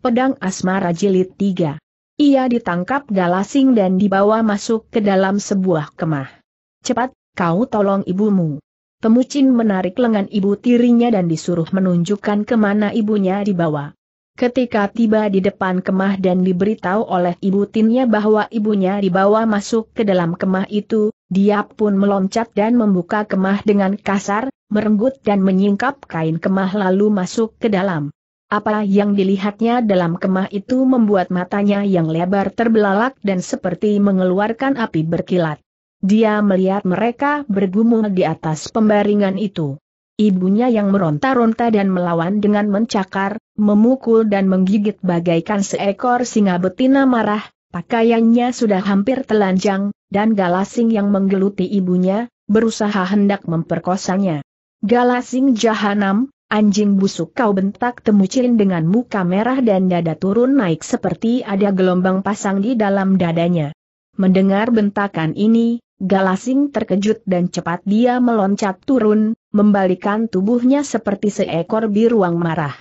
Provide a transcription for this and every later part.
Pedang Asmara Jilid 3. Ia ditangkap galasing dan dibawa masuk ke dalam sebuah kemah. Cepat, kau tolong ibumu. Temucin menarik lengan ibu tirinya dan disuruh menunjukkan kemana ibunya dibawa. Ketika tiba di depan kemah dan diberitahu oleh ibu tinnya bahwa ibunya dibawa masuk ke dalam kemah itu, dia pun meloncat dan membuka kemah dengan kasar, merenggut dan menyingkap kain kemah lalu masuk ke dalam. Apa yang dilihatnya dalam kemah itu membuat matanya yang lebar terbelalak dan seperti mengeluarkan api berkilat. Dia melihat mereka bergumul di atas pembaringan itu. Ibunya yang meronta-ronta dan melawan dengan mencakar, memukul dan menggigit bagaikan seekor singa betina marah, pakaiannya sudah hampir telanjang, dan galasing yang menggeluti ibunya, berusaha hendak memperkosanya. Galasing Jahanam, Anjing busuk kau bentak temucin dengan muka merah dan dada turun naik seperti ada gelombang pasang di dalam dadanya. Mendengar bentakan ini, Galasing terkejut dan cepat dia meloncat turun, membalikan tubuhnya seperti seekor biruang marah.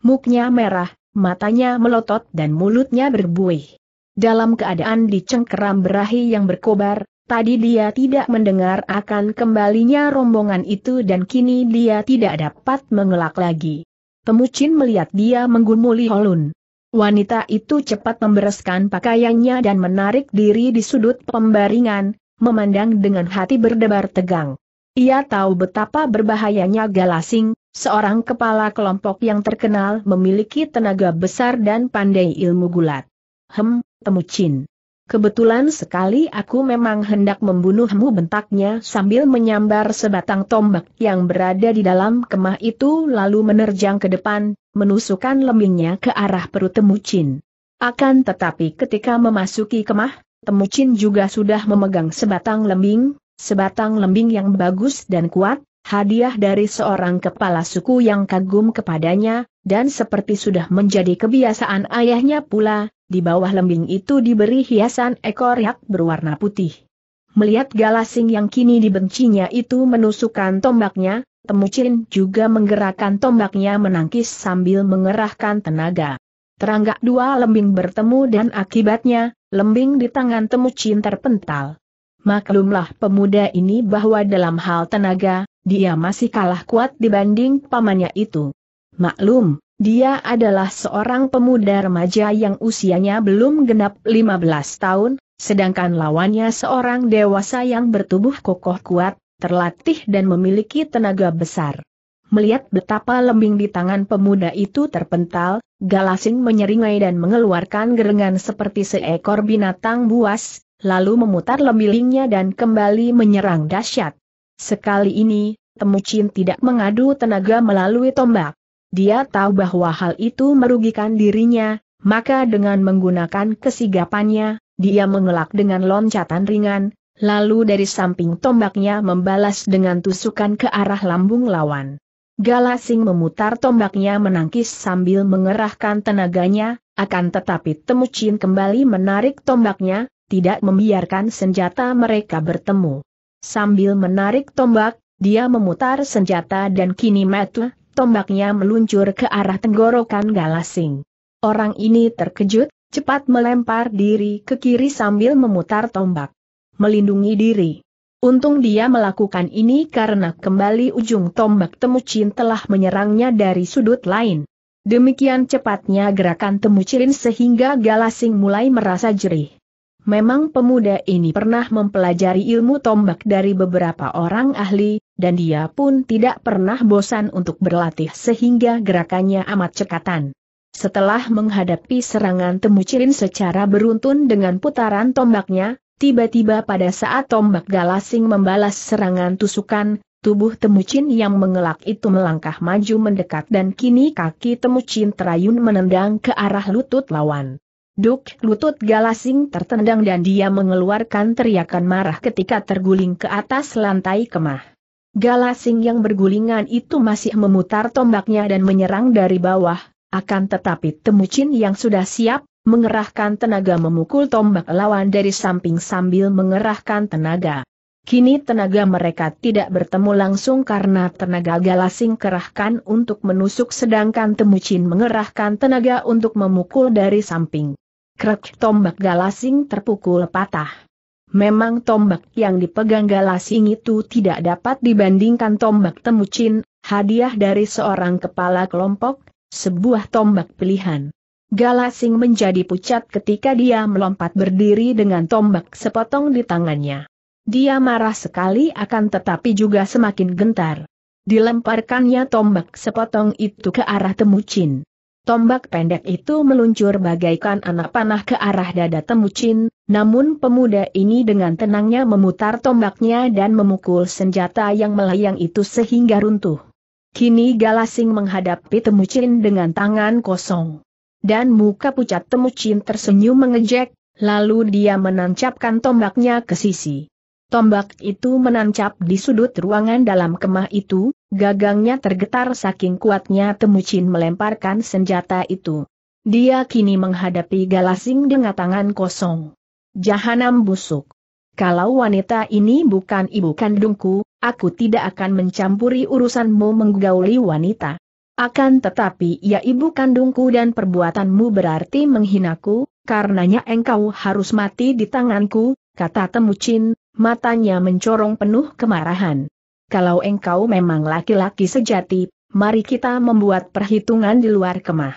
Muknya merah, matanya melotot dan mulutnya berbuih. Dalam keadaan dicengkeram berahi yang berkobar, Tadi dia tidak mendengar akan kembalinya rombongan itu dan kini dia tidak dapat mengelak lagi. Temucin melihat dia menggumuli Holun. Wanita itu cepat membereskan pakaiannya dan menarik diri di sudut pembaringan, memandang dengan hati berdebar tegang. Ia tahu betapa berbahayanya Galasing, seorang kepala kelompok yang terkenal memiliki tenaga besar dan pandai ilmu gulat. Hem, Temucin. Kebetulan sekali aku memang hendak membunuhmu bentaknya sambil menyambar sebatang tombak yang berada di dalam kemah itu lalu menerjang ke depan, menusukkan lembingnya ke arah perut Temucin. Akan tetapi ketika memasuki kemah, Temucin juga sudah memegang sebatang lembing, sebatang lembing yang bagus dan kuat, hadiah dari seorang kepala suku yang kagum kepadanya, dan seperti sudah menjadi kebiasaan ayahnya pula, di bawah lembing itu diberi hiasan ekor yak berwarna putih. Melihat galasing yang kini dibencinya itu menusukkan tombaknya, Temucin juga menggerakkan tombaknya menangkis sambil mengerahkan tenaga. Teranggak dua lembing bertemu dan akibatnya, lembing di tangan Temucin terpental. Maklumlah pemuda ini bahwa dalam hal tenaga, dia masih kalah kuat dibanding pamannya itu. Maklum, dia adalah seorang pemuda remaja yang usianya belum genap 15 tahun, sedangkan lawannya seorang dewasa yang bertubuh kokoh kuat, terlatih dan memiliki tenaga besar. Melihat betapa lembing di tangan pemuda itu terpental, Galasin menyeringai dan mengeluarkan gerengan seperti seekor binatang buas, lalu memutar lembingnya dan kembali menyerang dahsyat. Sekali ini, Temucin tidak mengadu tenaga melalui tombak. Dia tahu bahwa hal itu merugikan dirinya, maka dengan menggunakan kesigapannya, dia mengelak dengan loncatan ringan, lalu dari samping tombaknya membalas dengan tusukan ke arah lambung lawan. Galasing memutar tombaknya menangkis sambil mengerahkan tenaganya, akan tetapi Temucin kembali menarik tombaknya, tidak membiarkan senjata mereka bertemu. Sambil menarik tombak, dia memutar senjata dan kini Metu tombaknya meluncur ke arah tenggorokan Galasing. Orang ini terkejut, cepat melempar diri ke kiri sambil memutar tombak. Melindungi diri. Untung dia melakukan ini karena kembali ujung tombak Temucin telah menyerangnya dari sudut lain. Demikian cepatnya gerakan Temucin sehingga Galasing mulai merasa jerih. Memang pemuda ini pernah mempelajari ilmu tombak dari beberapa orang ahli, dan dia pun tidak pernah bosan untuk berlatih sehingga gerakannya amat cekatan. Setelah menghadapi serangan Temucirin secara beruntun dengan putaran tombaknya, tiba-tiba pada saat tombak Galasing membalas serangan tusukan, tubuh Temucin yang mengelak itu melangkah maju mendekat dan kini kaki Temucin terayun menendang ke arah lutut lawan. Duk lutut galasing tertendang dan dia mengeluarkan teriakan marah ketika terguling ke atas lantai kemah. Galasing yang bergulingan itu masih memutar tombaknya dan menyerang dari bawah, akan tetapi Temucin yang sudah siap, mengerahkan tenaga memukul tombak lawan dari samping sambil mengerahkan tenaga. Kini tenaga mereka tidak bertemu langsung karena tenaga galasing kerahkan untuk menusuk sedangkan Temucin mengerahkan tenaga untuk memukul dari samping. Krek tombak galasing terpukul patah. Memang tombak yang dipegang galasing itu tidak dapat dibandingkan tombak temucin, hadiah dari seorang kepala kelompok, sebuah tombak pilihan. Galasing menjadi pucat ketika dia melompat berdiri dengan tombak sepotong di tangannya. Dia marah sekali akan tetapi juga semakin gentar. Dilemparkannya tombak sepotong itu ke arah temucin. Tombak pendek itu meluncur bagaikan anak panah ke arah dada Temucin, namun pemuda ini dengan tenangnya memutar tombaknya dan memukul senjata yang melayang itu sehingga runtuh. Kini Galasing menghadapi Temucin dengan tangan kosong. Dan muka pucat Temucin tersenyum mengejek, lalu dia menancapkan tombaknya ke sisi. Tombak itu menancap di sudut ruangan dalam kemah itu, gagangnya tergetar saking kuatnya Temucin melemparkan senjata itu. Dia kini menghadapi Galasing dengan tangan kosong. Jahanam busuk. Kalau wanita ini bukan ibu kandungku, aku tidak akan mencampuri urusanmu menggauli wanita. Akan tetapi ya ibu kandungku dan perbuatanmu berarti menghinaku, karenanya engkau harus mati di tanganku, kata Temucin, matanya mencorong penuh kemarahan. Kalau engkau memang laki-laki sejati, mari kita membuat perhitungan di luar kemah.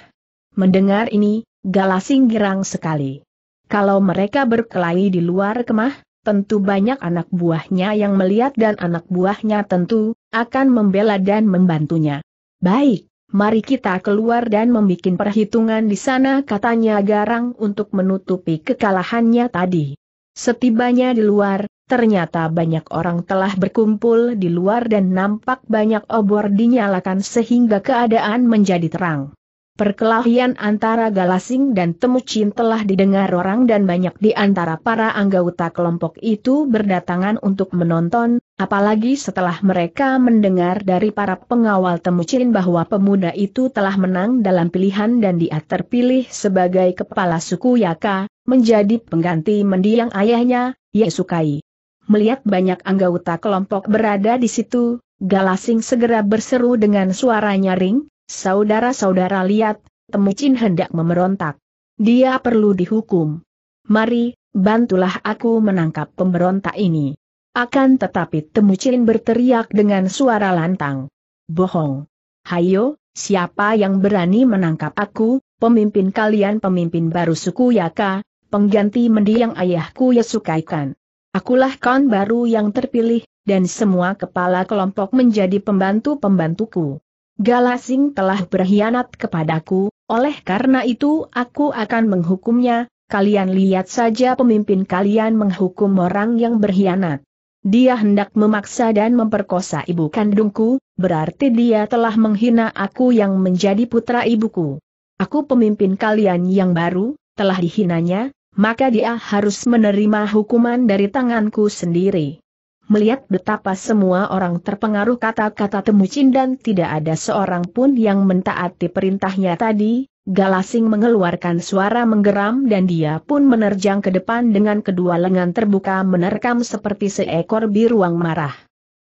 Mendengar ini, Galasing girang sekali. Kalau mereka berkelahi di luar kemah, tentu banyak anak buahnya yang melihat dan anak buahnya tentu akan membela dan membantunya. Baik, mari kita keluar dan membuat perhitungan di sana katanya Garang untuk menutupi kekalahannya tadi. Setibanya di luar, ternyata banyak orang telah berkumpul di luar dan nampak banyak obor dinyalakan sehingga keadaan menjadi terang. Perkelahian antara Galasing dan Temucin telah didengar orang dan banyak di antara para anggota kelompok itu berdatangan untuk menonton, apalagi setelah mereka mendengar dari para pengawal Temucin bahwa pemuda itu telah menang dalam pilihan dan dia terpilih sebagai kepala suku Yaka, menjadi pengganti mendiang ayahnya, Yesukai. Melihat banyak anggota kelompok berada di situ, Galasing segera berseru dengan suara nyaring, Saudara-saudara lihat, Temucin hendak memberontak. Dia perlu dihukum. Mari, bantulah aku menangkap pemberontak ini. Akan tetapi Temucin berteriak dengan suara lantang. Bohong. Hayo, siapa yang berani menangkap aku, pemimpin kalian pemimpin baru suku Yaka, pengganti mendiang ayahku Yesukaikan. Akulah kawan baru yang terpilih, dan semua kepala kelompok menjadi pembantu-pembantuku. Galasing telah berkhianat kepadaku, oleh karena itu aku akan menghukumnya, kalian lihat saja pemimpin kalian menghukum orang yang berkhianat. Dia hendak memaksa dan memperkosa ibu kandungku, berarti dia telah menghina aku yang menjadi putra ibuku. Aku pemimpin kalian yang baru, telah dihinanya, maka dia harus menerima hukuman dari tanganku sendiri melihat betapa semua orang terpengaruh kata-kata Temucin dan tidak ada seorang pun yang mentaati perintahnya tadi, Galasing mengeluarkan suara menggeram dan dia pun menerjang ke depan dengan kedua lengan terbuka menerkam seperti seekor biruang marah.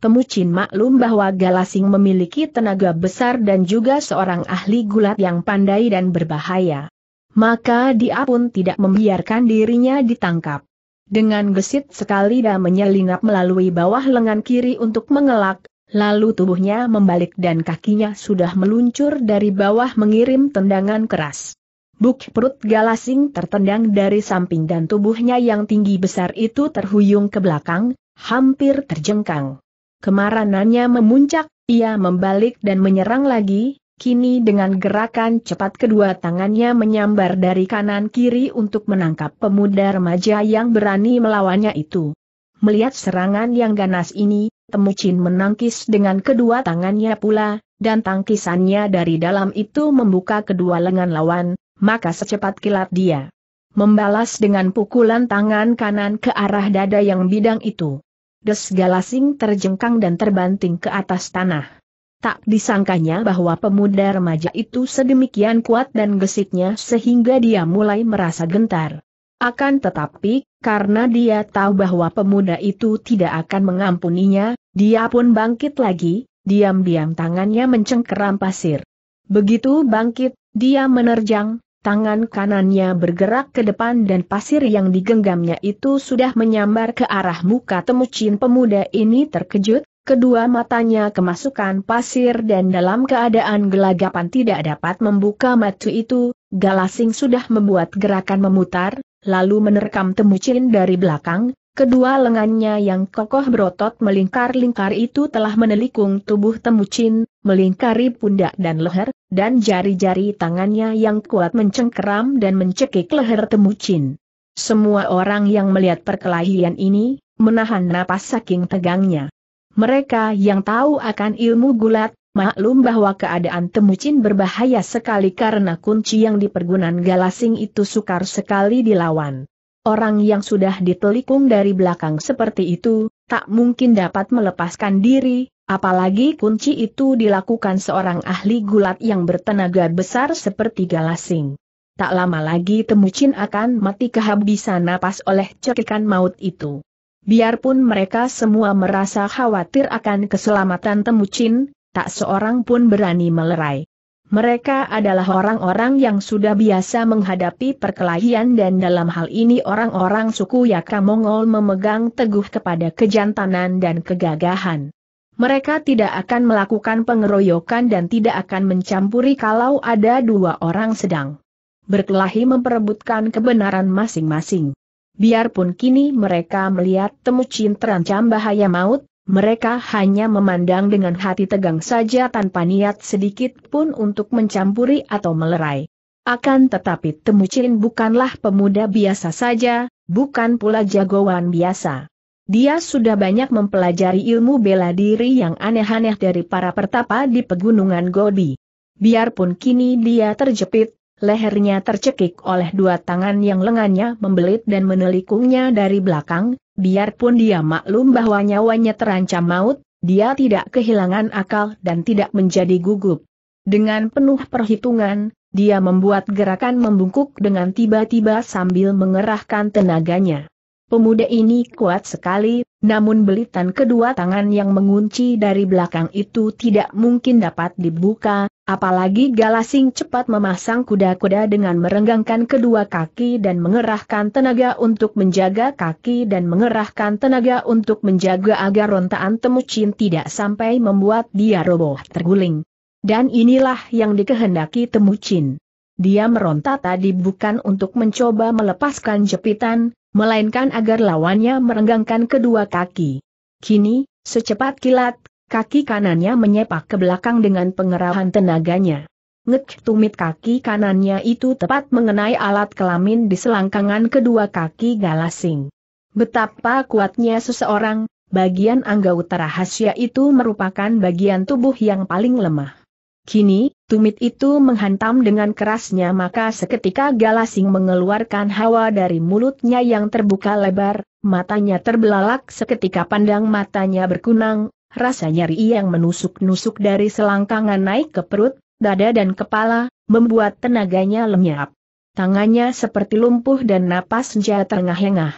Temucin maklum bahwa Galasing memiliki tenaga besar dan juga seorang ahli gulat yang pandai dan berbahaya. Maka dia pun tidak membiarkan dirinya ditangkap. Dengan gesit sekali dan menyelinap melalui bawah lengan kiri untuk mengelak, lalu tubuhnya membalik dan kakinya sudah meluncur dari bawah mengirim tendangan keras. Buk perut galasing tertendang dari samping dan tubuhnya yang tinggi besar itu terhuyung ke belakang, hampir terjengkang. Kemaranannya memuncak, ia membalik dan menyerang lagi, Kini dengan gerakan cepat kedua tangannya menyambar dari kanan kiri untuk menangkap pemuda remaja yang berani melawannya itu. Melihat serangan yang ganas ini, Temucin menangkis dengan kedua tangannya pula, dan tangkisannya dari dalam itu membuka kedua lengan lawan, maka secepat kilat dia membalas dengan pukulan tangan kanan ke arah dada yang bidang itu. Des Galasing terjengkang dan terbanting ke atas tanah. Tak disangkanya bahwa pemuda remaja itu sedemikian kuat dan gesitnya sehingga dia mulai merasa gentar. Akan tetapi, karena dia tahu bahwa pemuda itu tidak akan mengampuninya, dia pun bangkit lagi, diam-diam tangannya mencengkeram pasir. Begitu bangkit, dia menerjang, tangan kanannya bergerak ke depan dan pasir yang digenggamnya itu sudah menyambar ke arah muka temucin pemuda ini terkejut, Kedua matanya kemasukan pasir dan dalam keadaan gelagapan tidak dapat membuka mata itu, Galasing sudah membuat gerakan memutar, lalu menerkam temucin dari belakang, kedua lengannya yang kokoh berotot melingkar-lingkar itu telah menelikung tubuh temucin, melingkari pundak dan leher, dan jari-jari tangannya yang kuat mencengkeram dan mencekik leher temucin. Semua orang yang melihat perkelahian ini, menahan napas saking tegangnya. Mereka yang tahu akan ilmu gulat, maklum bahwa keadaan temucin berbahaya sekali karena kunci yang dipergunan galasing itu sukar sekali dilawan. Orang yang sudah ditelikung dari belakang seperti itu, tak mungkin dapat melepaskan diri, apalagi kunci itu dilakukan seorang ahli gulat yang bertenaga besar seperti galasing. Tak lama lagi temucin akan mati kehabisan napas oleh cekikan maut itu. Biarpun mereka semua merasa khawatir akan keselamatan Temucin, tak seorang pun berani melerai. Mereka adalah orang-orang yang sudah biasa menghadapi perkelahian dan dalam hal ini orang-orang suku Yaka Mongol memegang teguh kepada kejantanan dan kegagahan. Mereka tidak akan melakukan pengeroyokan dan tidak akan mencampuri kalau ada dua orang sedang berkelahi memperebutkan kebenaran masing-masing. Biarpun kini mereka melihat Temu Chin terancam bahaya maut, mereka hanya memandang dengan hati tegang saja tanpa niat sedikit pun untuk mencampuri atau melerai. Akan tetapi Temu Chin bukanlah pemuda biasa saja, bukan pula jagoan biasa. Dia sudah banyak mempelajari ilmu bela diri yang aneh-aneh dari para pertapa di pegunungan Gobi. Biarpun kini dia terjepit, lehernya tercekik oleh dua tangan yang lengannya membelit dan menelikungnya dari belakang, biarpun dia maklum bahwa nyawanya terancam maut, dia tidak kehilangan akal dan tidak menjadi gugup. Dengan penuh perhitungan, dia membuat gerakan membungkuk dengan tiba-tiba sambil mengerahkan tenaganya. Pemuda ini kuat sekali, namun belitan kedua tangan yang mengunci dari belakang itu tidak mungkin dapat dibuka, apalagi Galasing cepat memasang kuda-kuda dengan merenggangkan kedua kaki dan mengerahkan tenaga untuk menjaga kaki dan mengerahkan tenaga untuk menjaga agar rontaan temucin tidak sampai membuat dia roboh terguling. Dan inilah yang dikehendaki temucin. Dia meronta tadi bukan untuk mencoba melepaskan jepitan, melainkan agar lawannya merenggangkan kedua kaki. Kini, secepat kilat, kaki kanannya menyepak ke belakang dengan pengerahan tenaganya. Ngek tumit kaki kanannya itu tepat mengenai alat kelamin di selangkangan kedua kaki Galasing. Betapa kuatnya seseorang, bagian angga utara rahasia itu merupakan bagian tubuh yang paling lemah. Kini, tumit itu menghantam dengan kerasnya maka seketika Galasing mengeluarkan hawa dari mulutnya yang terbuka lebar, matanya terbelalak seketika pandang matanya berkunang, rasa nyeri yang menusuk-nusuk dari selangkangan naik ke perut, dada dan kepala, membuat tenaganya lenyap. Tangannya seperti lumpuh dan napas senja terengah-engah.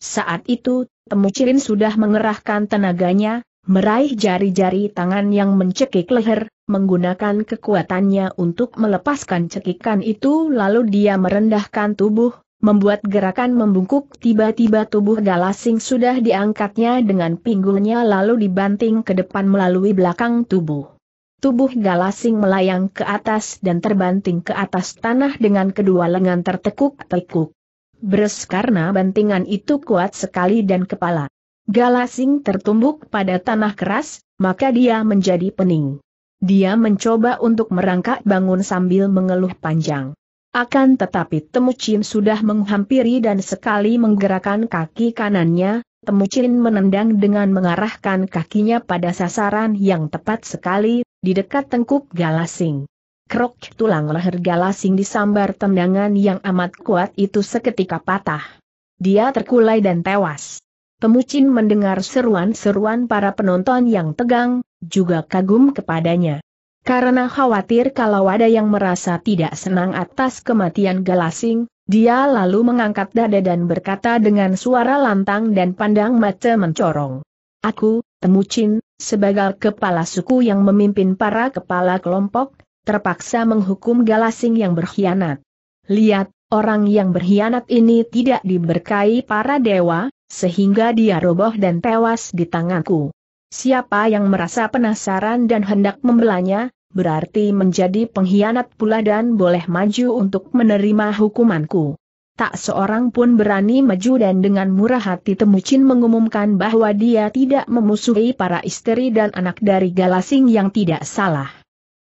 Saat itu, Temu sudah mengerahkan tenaganya, meraih jari-jari tangan yang mencekik leher, menggunakan kekuatannya untuk melepaskan cekikan itu lalu dia merendahkan tubuh, membuat gerakan membungkuk tiba-tiba tubuh Galasing sudah diangkatnya dengan pinggulnya lalu dibanting ke depan melalui belakang tubuh. Tubuh Galasing melayang ke atas dan terbanting ke atas tanah dengan kedua lengan tertekuk-tekuk. Bres karena bantingan itu kuat sekali dan kepala Galasing tertumbuk pada tanah keras, maka dia menjadi pening. Dia mencoba untuk merangkak bangun sambil mengeluh panjang. Akan tetapi Temucin sudah menghampiri dan sekali menggerakkan kaki kanannya, Temucin menendang dengan mengarahkan kakinya pada sasaran yang tepat sekali, di dekat tengkuk Galasing. Krok tulang leher Galasing disambar tendangan yang amat kuat itu seketika patah. Dia terkulai dan tewas. Pemucin mendengar seruan-seruan para penonton yang tegang, juga kagum kepadanya. Karena khawatir kalau ada yang merasa tidak senang atas kematian Galasing, dia lalu mengangkat dada dan berkata dengan suara lantang dan pandang mata mencorong. Aku, Temucin, sebagai kepala suku yang memimpin para kepala kelompok, terpaksa menghukum Galasing yang berkhianat. Lihat, orang yang berkhianat ini tidak diberkahi para dewa, sehingga dia roboh dan tewas di tanganku. Siapa yang merasa penasaran dan hendak membelanya, berarti menjadi pengkhianat pula dan boleh maju untuk menerima hukumanku. Tak seorang pun berani maju dan dengan murah hati Temucin mengumumkan bahwa dia tidak memusuhi para istri dan anak dari Galasing yang tidak salah.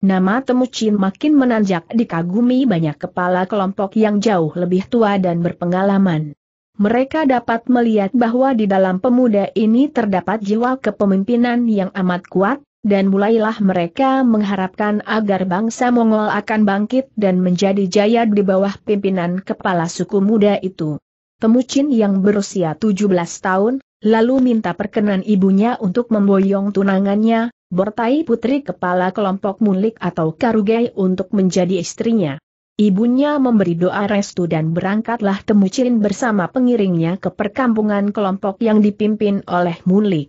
Nama Temucin makin menanjak dikagumi banyak kepala kelompok yang jauh lebih tua dan berpengalaman mereka dapat melihat bahwa di dalam pemuda ini terdapat jiwa kepemimpinan yang amat kuat, dan mulailah mereka mengharapkan agar bangsa Mongol akan bangkit dan menjadi jaya di bawah pimpinan kepala suku muda itu. Temucin yang berusia 17 tahun, lalu minta perkenan ibunya untuk memboyong tunangannya, Bortai putri kepala kelompok Mulik atau Karugai untuk menjadi istrinya. Ibunya memberi doa restu dan berangkatlah Temucin bersama pengiringnya ke perkampungan kelompok yang dipimpin oleh Munlik.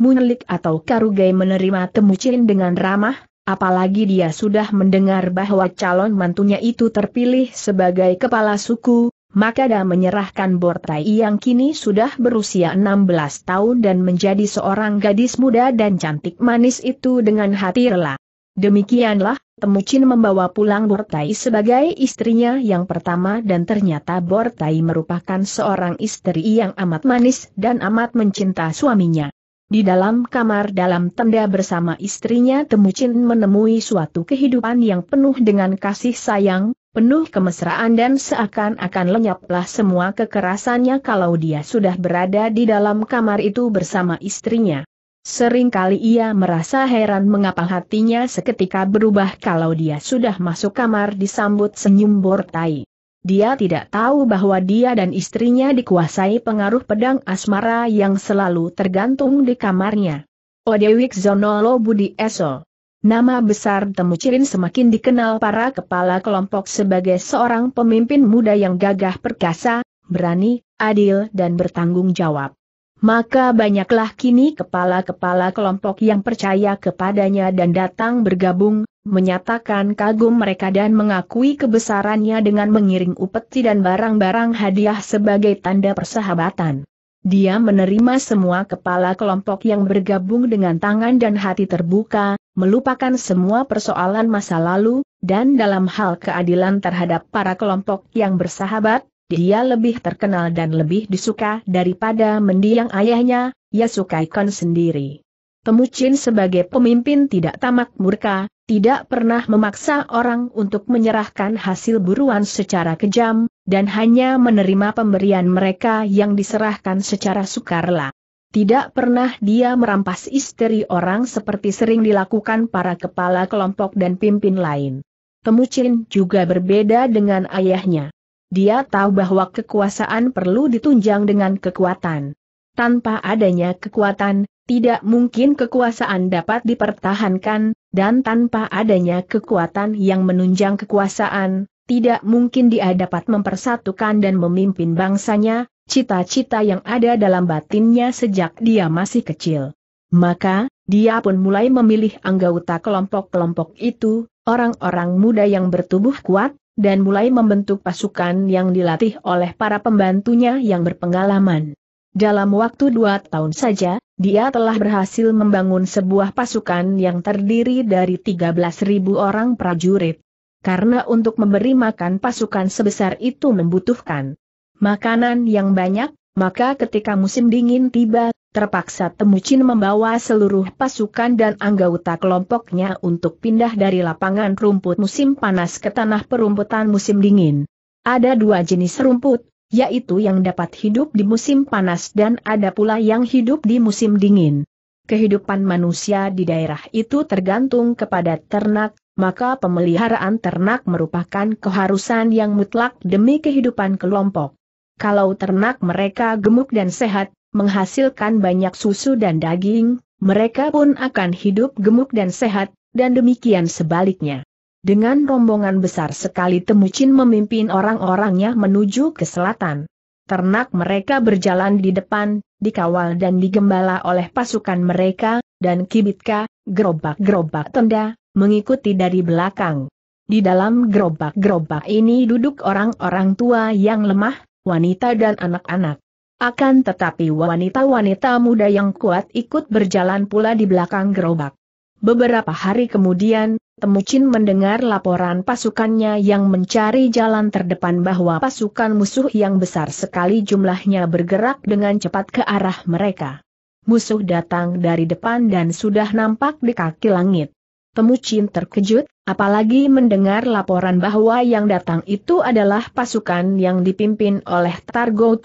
Munlik atau Karugai menerima Temucin dengan ramah, apalagi dia sudah mendengar bahwa calon mantunya itu terpilih sebagai kepala suku, maka dia menyerahkan Bortai yang kini sudah berusia 16 tahun dan menjadi seorang gadis muda dan cantik manis itu dengan hati rela. Demikianlah, Temucin membawa pulang Bortai sebagai istrinya yang pertama dan ternyata Bortai merupakan seorang istri yang amat manis dan amat mencinta suaminya. Di dalam kamar dalam tenda bersama istrinya Temucin menemui suatu kehidupan yang penuh dengan kasih sayang, penuh kemesraan dan seakan-akan lenyaplah semua kekerasannya kalau dia sudah berada di dalam kamar itu bersama istrinya. Seringkali ia merasa heran mengapa hatinya seketika berubah kalau dia sudah masuk kamar disambut senyum Bortai. Dia tidak tahu bahwa dia dan istrinya dikuasai pengaruh pedang asmara yang selalu tergantung di kamarnya. Odewik Zonolo Budi Eso. Nama besar Temu semakin dikenal para kepala kelompok sebagai seorang pemimpin muda yang gagah perkasa, berani, adil dan bertanggung jawab maka banyaklah kini kepala-kepala kelompok yang percaya kepadanya dan datang bergabung, menyatakan kagum mereka dan mengakui kebesarannya dengan mengiring upeti dan barang-barang hadiah sebagai tanda persahabatan. Dia menerima semua kepala kelompok yang bergabung dengan tangan dan hati terbuka, melupakan semua persoalan masa lalu, dan dalam hal keadilan terhadap para kelompok yang bersahabat, dia lebih terkenal dan lebih disuka daripada mendiang ayahnya, Kon sendiri. Temucin sebagai pemimpin tidak tamak murka, tidak pernah memaksa orang untuk menyerahkan hasil buruan secara kejam, dan hanya menerima pemberian mereka yang diserahkan secara sukarela. Tidak pernah dia merampas istri orang seperti sering dilakukan para kepala kelompok dan pimpin lain. Temucin juga berbeda dengan ayahnya. Dia tahu bahwa kekuasaan perlu ditunjang dengan kekuatan. Tanpa adanya kekuatan, tidak mungkin kekuasaan dapat dipertahankan, dan tanpa adanya kekuatan yang menunjang kekuasaan, tidak mungkin dia dapat mempersatukan dan memimpin bangsanya, cita-cita yang ada dalam batinnya sejak dia masih kecil. Maka, dia pun mulai memilih anggota kelompok-kelompok itu, orang-orang muda yang bertubuh kuat, dan mulai membentuk pasukan yang dilatih oleh para pembantunya yang berpengalaman. Dalam waktu dua tahun saja, dia telah berhasil membangun sebuah pasukan yang terdiri dari 13.000 orang prajurit. Karena untuk memberi makan pasukan sebesar itu membutuhkan makanan yang banyak, maka ketika musim dingin tiba, terpaksa Temucin membawa seluruh pasukan dan anggota kelompoknya untuk pindah dari lapangan rumput musim panas ke tanah perumputan musim dingin. Ada dua jenis rumput, yaitu yang dapat hidup di musim panas dan ada pula yang hidup di musim dingin. Kehidupan manusia di daerah itu tergantung kepada ternak, maka pemeliharaan ternak merupakan keharusan yang mutlak demi kehidupan kelompok. Kalau ternak mereka gemuk dan sehat, menghasilkan banyak susu dan daging, mereka pun akan hidup gemuk dan sehat, dan demikian sebaliknya. Dengan rombongan besar sekali Temucin memimpin orang-orangnya menuju ke selatan. Ternak mereka berjalan di depan, dikawal dan digembala oleh pasukan mereka, dan kibitka, gerobak-gerobak tenda, mengikuti dari belakang. Di dalam gerobak-gerobak ini duduk orang-orang tua yang lemah, wanita dan anak-anak. Akan tetapi wanita-wanita muda yang kuat ikut berjalan pula di belakang gerobak. Beberapa hari kemudian, Temucin mendengar laporan pasukannya yang mencari jalan terdepan bahwa pasukan musuh yang besar sekali jumlahnya bergerak dengan cepat ke arah mereka. Musuh datang dari depan dan sudah nampak di kaki langit. Temucin terkejut, apalagi mendengar laporan bahwa yang datang itu adalah pasukan yang dipimpin oleh Targo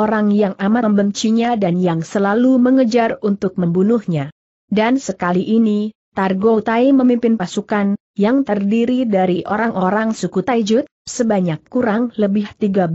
orang yang amat membencinya dan yang selalu mengejar untuk membunuhnya. Dan sekali ini, Targo memimpin pasukan, yang terdiri dari orang-orang suku Taijut, sebanyak kurang lebih 13.000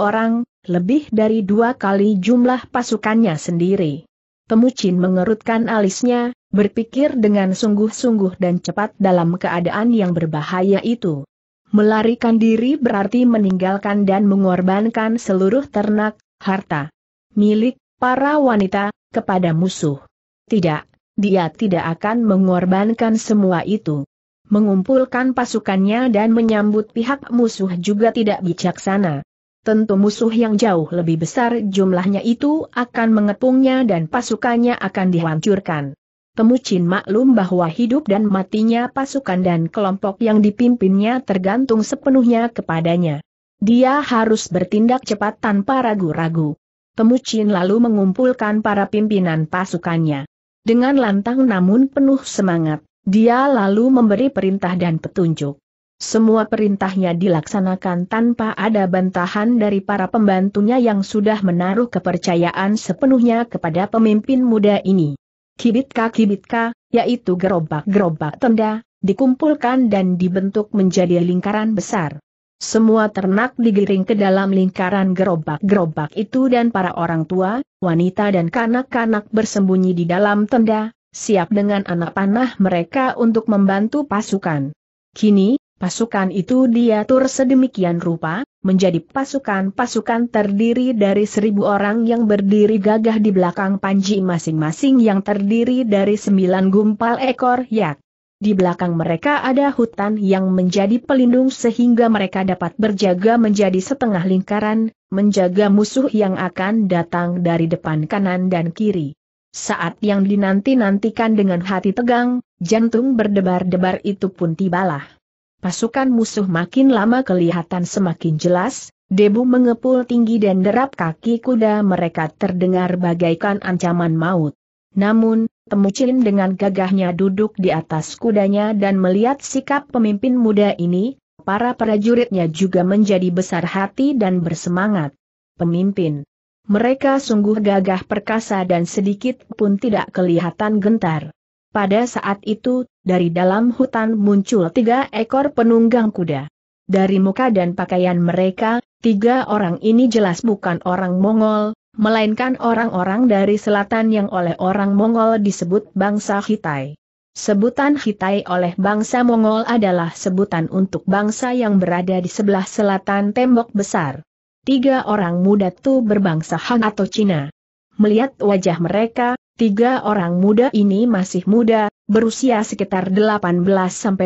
orang, lebih dari dua kali jumlah pasukannya sendiri. Temucin mengerutkan alisnya, berpikir dengan sungguh-sungguh dan cepat dalam keadaan yang berbahaya itu. Melarikan diri berarti meninggalkan dan mengorbankan seluruh ternak, harta, milik, para wanita, kepada musuh. Tidak, dia tidak akan mengorbankan semua itu. Mengumpulkan pasukannya dan menyambut pihak musuh juga tidak bijaksana. Tentu musuh yang jauh lebih besar jumlahnya itu akan mengepungnya dan pasukannya akan dihancurkan. Pemucin maklum bahwa hidup dan matinya pasukan dan kelompok yang dipimpinnya tergantung sepenuhnya kepadanya. Dia harus bertindak cepat tanpa ragu-ragu. Pemucin lalu mengumpulkan para pimpinan pasukannya. Dengan lantang namun penuh semangat, dia lalu memberi perintah dan petunjuk. Semua perintahnya dilaksanakan tanpa ada bantahan dari para pembantunya yang sudah menaruh kepercayaan sepenuhnya kepada pemimpin muda ini kibitka-kibitka, yaitu gerobak-gerobak tenda, dikumpulkan dan dibentuk menjadi lingkaran besar. Semua ternak digiring ke dalam lingkaran gerobak-gerobak itu dan para orang tua, wanita dan kanak-kanak bersembunyi di dalam tenda, siap dengan anak panah mereka untuk membantu pasukan. Kini, pasukan itu diatur sedemikian rupa, menjadi pasukan-pasukan terdiri dari seribu orang yang berdiri gagah di belakang Panji masing-masing yang terdiri dari sembilan gumpal ekor yak. Di belakang mereka ada hutan yang menjadi pelindung sehingga mereka dapat berjaga menjadi setengah lingkaran, menjaga musuh yang akan datang dari depan kanan dan kiri. Saat yang dinanti-nantikan dengan hati tegang, jantung berdebar-debar itu pun tibalah. Pasukan musuh makin lama kelihatan semakin jelas, debu mengepul tinggi dan derap kaki kuda mereka terdengar bagaikan ancaman maut. Namun, Temucin dengan gagahnya duduk di atas kudanya dan melihat sikap pemimpin muda ini, para prajuritnya juga menjadi besar hati dan bersemangat. Pemimpin. Mereka sungguh gagah perkasa dan sedikit pun tidak kelihatan gentar. Pada saat itu, dari dalam hutan muncul tiga ekor penunggang kuda. Dari muka dan pakaian mereka, tiga orang ini jelas bukan orang Mongol, melainkan orang-orang dari selatan yang oleh orang Mongol disebut bangsa Hitai. Sebutan Hitai oleh bangsa Mongol adalah sebutan untuk bangsa yang berada di sebelah selatan tembok besar. Tiga orang muda itu berbangsa Han atau Cina. Melihat wajah mereka, Tiga orang muda ini masih muda, berusia sekitar 18-25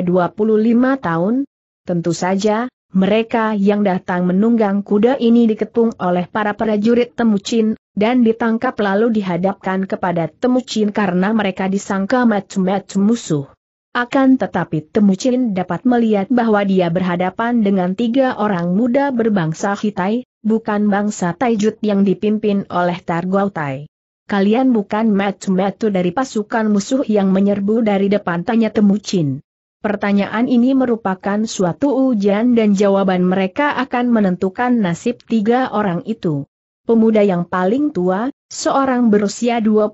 tahun. Tentu saja, mereka yang datang menunggang kuda ini diketung oleh para prajurit Temucin, dan ditangkap lalu dihadapkan kepada Temucin karena mereka disangka macam-macam musuh. Akan tetapi Temucin dapat melihat bahwa dia berhadapan dengan tiga orang muda berbangsa Hitai, bukan bangsa Taijut yang dipimpin oleh Targautai kalian bukan metu-metu dari pasukan musuh yang menyerbu dari depan tanya Temucin. Pertanyaan ini merupakan suatu ujian dan jawaban mereka akan menentukan nasib tiga orang itu. Pemuda yang paling tua, seorang berusia 25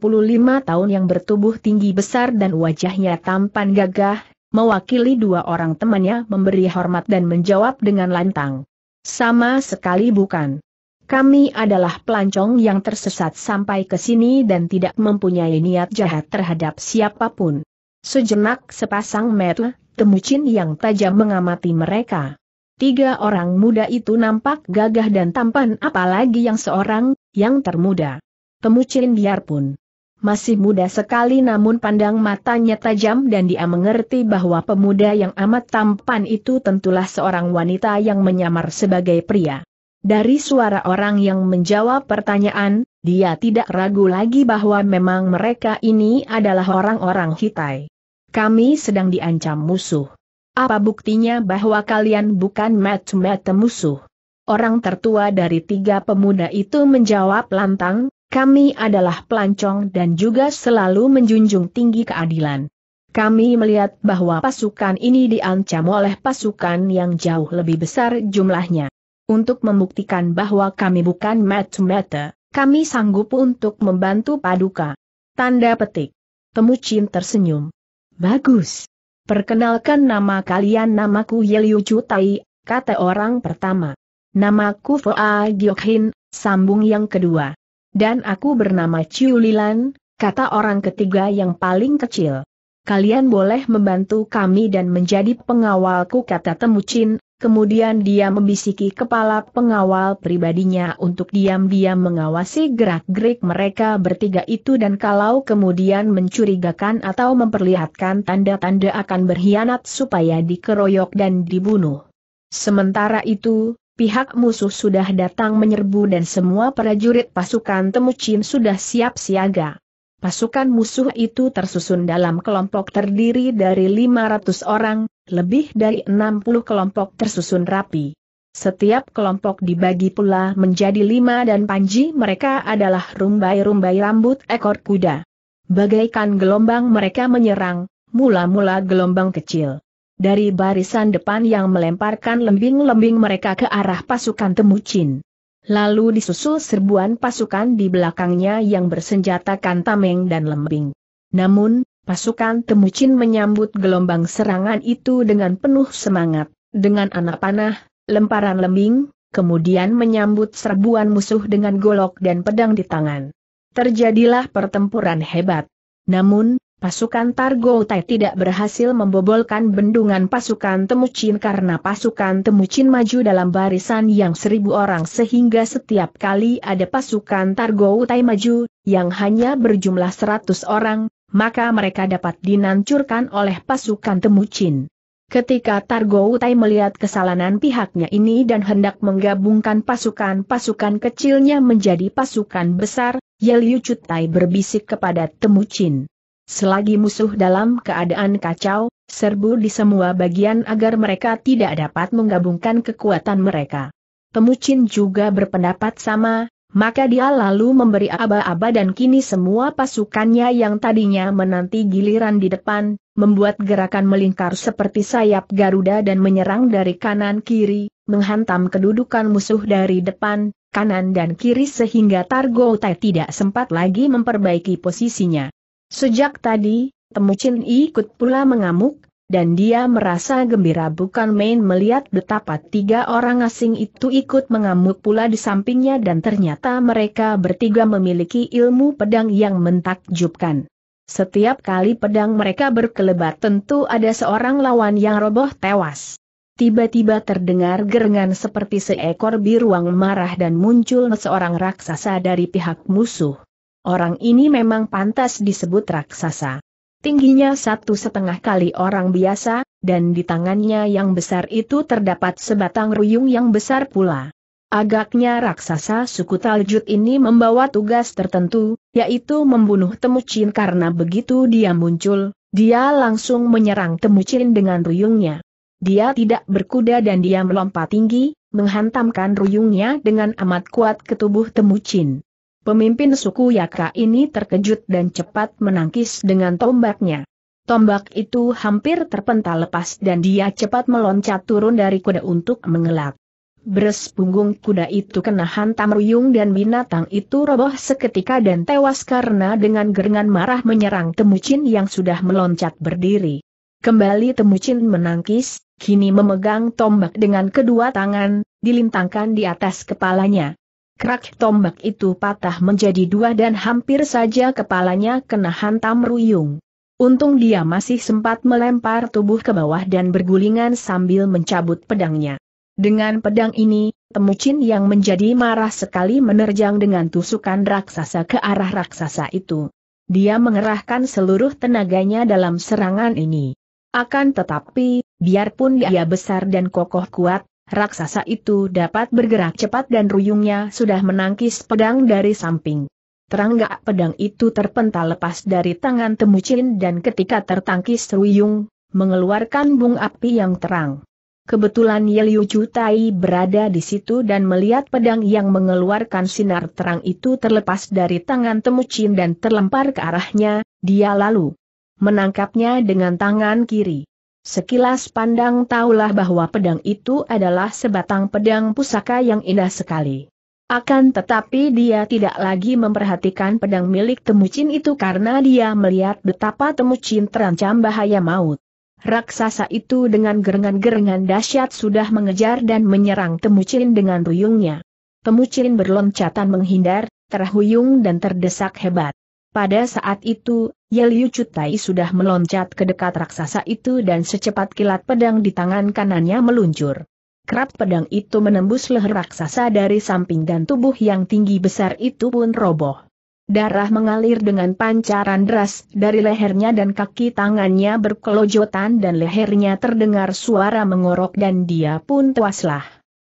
tahun yang bertubuh tinggi besar dan wajahnya tampan gagah, mewakili dua orang temannya memberi hormat dan menjawab dengan lantang. Sama sekali bukan. Kami adalah pelancong yang tersesat sampai ke sini dan tidak mempunyai niat jahat terhadap siapapun. Sejenak sepasang mata, temucin yang tajam mengamati mereka. Tiga orang muda itu nampak gagah dan tampan apalagi yang seorang, yang termuda. Temucin biarpun masih muda sekali namun pandang matanya tajam dan dia mengerti bahwa pemuda yang amat tampan itu tentulah seorang wanita yang menyamar sebagai pria. Dari suara orang yang menjawab pertanyaan, dia tidak ragu lagi bahwa memang mereka ini adalah orang-orang Hitai. Kami sedang diancam musuh. Apa buktinya bahwa kalian bukan mata-mata musuh? Orang tertua dari tiga pemuda itu menjawab lantang, kami adalah pelancong dan juga selalu menjunjung tinggi keadilan. Kami melihat bahwa pasukan ini diancam oleh pasukan yang jauh lebih besar jumlahnya untuk membuktikan bahwa kami bukan match matter, kami sanggup untuk membantu Paduka. Tanda petik. Pemucin tersenyum. Bagus. Perkenalkan nama kalian namaku Yeliu Chutai, kata orang pertama. Namaku Foa Giokhin, sambung yang kedua. Dan aku bernama Chiu Lilan, kata orang ketiga yang paling kecil. Kalian boleh membantu kami dan menjadi pengawalku kata Temucin, Kemudian dia membisiki kepala pengawal pribadinya untuk diam-diam mengawasi gerak-gerik mereka bertiga itu dan kalau kemudian mencurigakan atau memperlihatkan tanda-tanda akan berkhianat supaya dikeroyok dan dibunuh. Sementara itu, pihak musuh sudah datang menyerbu dan semua prajurit pasukan Temucin sudah siap siaga. Pasukan musuh itu tersusun dalam kelompok terdiri dari 500 orang, lebih dari 60 kelompok tersusun rapi. Setiap kelompok dibagi pula menjadi lima dan panji mereka adalah rumbai-rumbai rambut ekor kuda. Bagaikan gelombang mereka menyerang, mula-mula gelombang kecil. Dari barisan depan yang melemparkan lembing-lembing mereka ke arah pasukan temucin. Lalu disusul serbuan pasukan di belakangnya yang bersenjatakan tameng dan lembing. Namun, Pasukan Temucin menyambut gelombang serangan itu dengan penuh semangat, dengan anak panah, lemparan lembing, kemudian menyambut serbuan musuh dengan golok dan pedang di tangan. Terjadilah pertempuran hebat. Namun, pasukan Targoutai tidak berhasil membobolkan bendungan pasukan Temucin karena pasukan Temucin maju dalam barisan yang seribu orang sehingga setiap kali ada pasukan Targoutai maju, yang hanya berjumlah seratus orang, maka mereka dapat dinancurkan oleh pasukan Temucin. Ketika Targo Utai melihat kesalahan pihaknya ini dan hendak menggabungkan pasukan-pasukan kecilnya menjadi pasukan besar, Yeliu Cutai berbisik kepada Temucin. Selagi musuh dalam keadaan kacau, serbu di semua bagian agar mereka tidak dapat menggabungkan kekuatan mereka. Temucin juga berpendapat sama, maka dia lalu memberi aba-aba dan kini semua pasukannya yang tadinya menanti giliran di depan, membuat gerakan melingkar seperti sayap Garuda dan menyerang dari kanan-kiri, menghantam kedudukan musuh dari depan, kanan dan kiri sehingga Targo Tai tidak sempat lagi memperbaiki posisinya. Sejak tadi, Temu ikut pula mengamuk, dan dia merasa gembira bukan main melihat betapa tiga orang asing itu ikut mengamuk pula di sampingnya dan ternyata mereka bertiga memiliki ilmu pedang yang mentakjubkan. Setiap kali pedang mereka berkelebat tentu ada seorang lawan yang roboh tewas. Tiba-tiba terdengar gerengan seperti seekor biruang marah dan muncul seorang raksasa dari pihak musuh. Orang ini memang pantas disebut raksasa tingginya satu setengah kali orang biasa, dan di tangannya yang besar itu terdapat sebatang ruyung yang besar pula. Agaknya raksasa suku Taljut ini membawa tugas tertentu, yaitu membunuh Temucin karena begitu dia muncul, dia langsung menyerang Temucin dengan ruyungnya. Dia tidak berkuda dan dia melompat tinggi, menghantamkan ruyungnya dengan amat kuat ke tubuh Temucin. Pemimpin suku Yaka ini terkejut dan cepat menangkis dengan tombaknya. Tombak itu hampir terpental lepas dan dia cepat meloncat turun dari kuda untuk mengelak. Beres punggung kuda itu kena hantam ruyung dan binatang itu roboh seketika dan tewas karena dengan gerengan marah menyerang Temucin yang sudah meloncat berdiri. Kembali Temucin menangkis, kini memegang tombak dengan kedua tangan, dilintangkan di atas kepalanya. Krak tombak itu patah menjadi dua dan hampir saja kepalanya kena hantam ruyung. Untung dia masih sempat melempar tubuh ke bawah dan bergulingan sambil mencabut pedangnya. Dengan pedang ini, Temucin yang menjadi marah sekali menerjang dengan tusukan raksasa ke arah raksasa itu. Dia mengerahkan seluruh tenaganya dalam serangan ini. Akan tetapi, biarpun dia besar dan kokoh kuat, Raksasa itu dapat bergerak cepat dan ruyungnya sudah menangkis pedang dari samping. Terangga pedang itu terpental lepas dari tangan Temucin dan ketika tertangkis ruyung, mengeluarkan bung api yang terang. Kebetulan Yeliu Cutai berada di situ dan melihat pedang yang mengeluarkan sinar terang itu terlepas dari tangan Temucin dan terlempar ke arahnya, dia lalu menangkapnya dengan tangan kiri. Sekilas pandang taulah bahwa pedang itu adalah sebatang pedang pusaka yang indah sekali. Akan tetapi dia tidak lagi memperhatikan pedang milik Temucin itu karena dia melihat betapa Temucin terancam bahaya maut. Raksasa itu dengan gerengan-gerengan dahsyat sudah mengejar dan menyerang Temucin dengan ruyungnya. Temucin berloncatan menghindar, terhuyung dan terdesak hebat. Pada saat itu, Yeliu ya Cutai sudah meloncat ke dekat raksasa itu dan secepat kilat pedang di tangan kanannya meluncur. Kerap pedang itu menembus leher raksasa dari samping dan tubuh yang tinggi besar itu pun roboh. Darah mengalir dengan pancaran deras dari lehernya dan kaki tangannya berkelojotan dan lehernya terdengar suara mengorok dan dia pun tuaslah.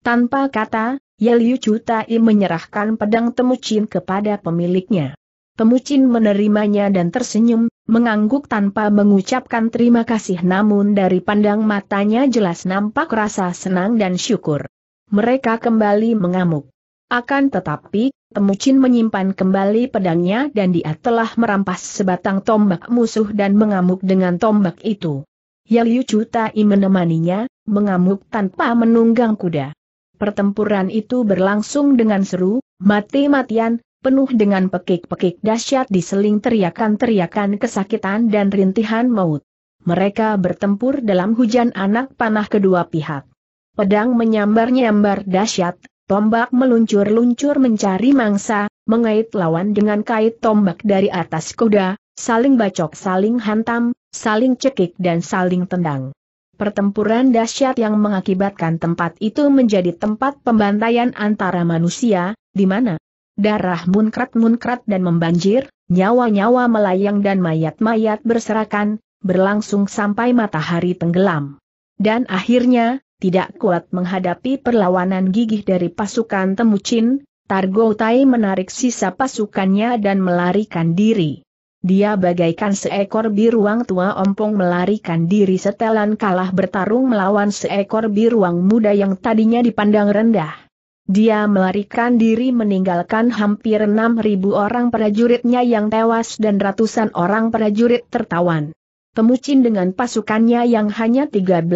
Tanpa kata, Yeliu ya Cutai menyerahkan pedang temucin kepada pemiliknya. Temucin menerimanya dan tersenyum, mengangguk tanpa mengucapkan terima kasih namun dari pandang matanya jelas nampak rasa senang dan syukur. Mereka kembali mengamuk. Akan tetapi, Temucin menyimpan kembali pedangnya dan dia telah merampas sebatang tombak musuh dan mengamuk dengan tombak itu. Yaliu Cutai menemaninya, mengamuk tanpa menunggang kuda. Pertempuran itu berlangsung dengan seru, mati-matian, penuh dengan pekik-pekik dahsyat diseling teriakan-teriakan kesakitan dan rintihan maut. Mereka bertempur dalam hujan anak panah kedua pihak. Pedang menyambar-nyambar dahsyat, tombak meluncur-luncur mencari mangsa, mengait lawan dengan kait tombak dari atas kuda, saling bacok saling hantam, saling cekik dan saling tendang. Pertempuran dahsyat yang mengakibatkan tempat itu menjadi tempat pembantaian antara manusia, di mana Darah munkrat-munkrat dan membanjir, nyawa-nyawa melayang dan mayat-mayat berserakan, berlangsung sampai matahari tenggelam. Dan akhirnya, tidak kuat menghadapi perlawanan gigih dari pasukan Temucin, Targotai menarik sisa pasukannya dan melarikan diri. Dia bagaikan seekor biruang tua ompong melarikan diri setelan kalah bertarung melawan seekor biruang muda yang tadinya dipandang rendah. Dia melarikan diri meninggalkan hampir 6.000 orang prajuritnya yang tewas dan ratusan orang prajurit tertawan. Temucin dengan pasukannya yang hanya 13.000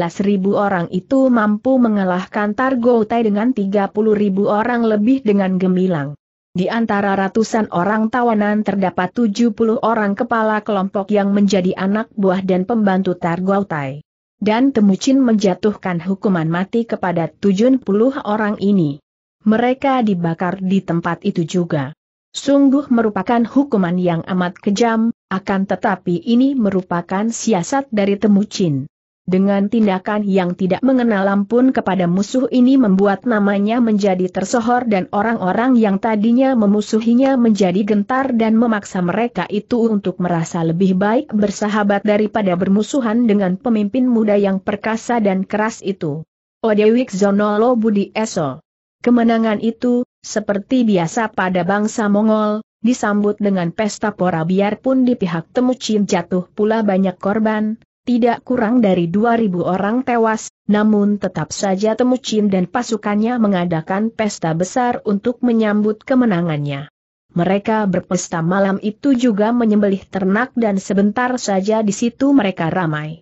orang itu mampu mengalahkan Targoutai dengan 30.000 orang lebih dengan gemilang. Di antara ratusan orang tawanan terdapat 70 orang kepala kelompok yang menjadi anak buah dan pembantu Targoutai. Dan Temucin menjatuhkan hukuman mati kepada 70 orang ini mereka dibakar di tempat itu juga. Sungguh merupakan hukuman yang amat kejam, akan tetapi ini merupakan siasat dari Temucin. Dengan tindakan yang tidak mengenal ampun kepada musuh ini membuat namanya menjadi tersohor dan orang-orang yang tadinya memusuhinya menjadi gentar dan memaksa mereka itu untuk merasa lebih baik bersahabat daripada bermusuhan dengan pemimpin muda yang perkasa dan keras itu. Odewik Zonolo Budi Esol. Kemenangan itu, seperti biasa pada bangsa Mongol, disambut dengan pesta pora biarpun di pihak Temucin jatuh pula banyak korban, tidak kurang dari 2.000 orang tewas, namun tetap saja Temucin dan pasukannya mengadakan pesta besar untuk menyambut kemenangannya. Mereka berpesta malam itu juga menyembelih ternak dan sebentar saja di situ mereka ramai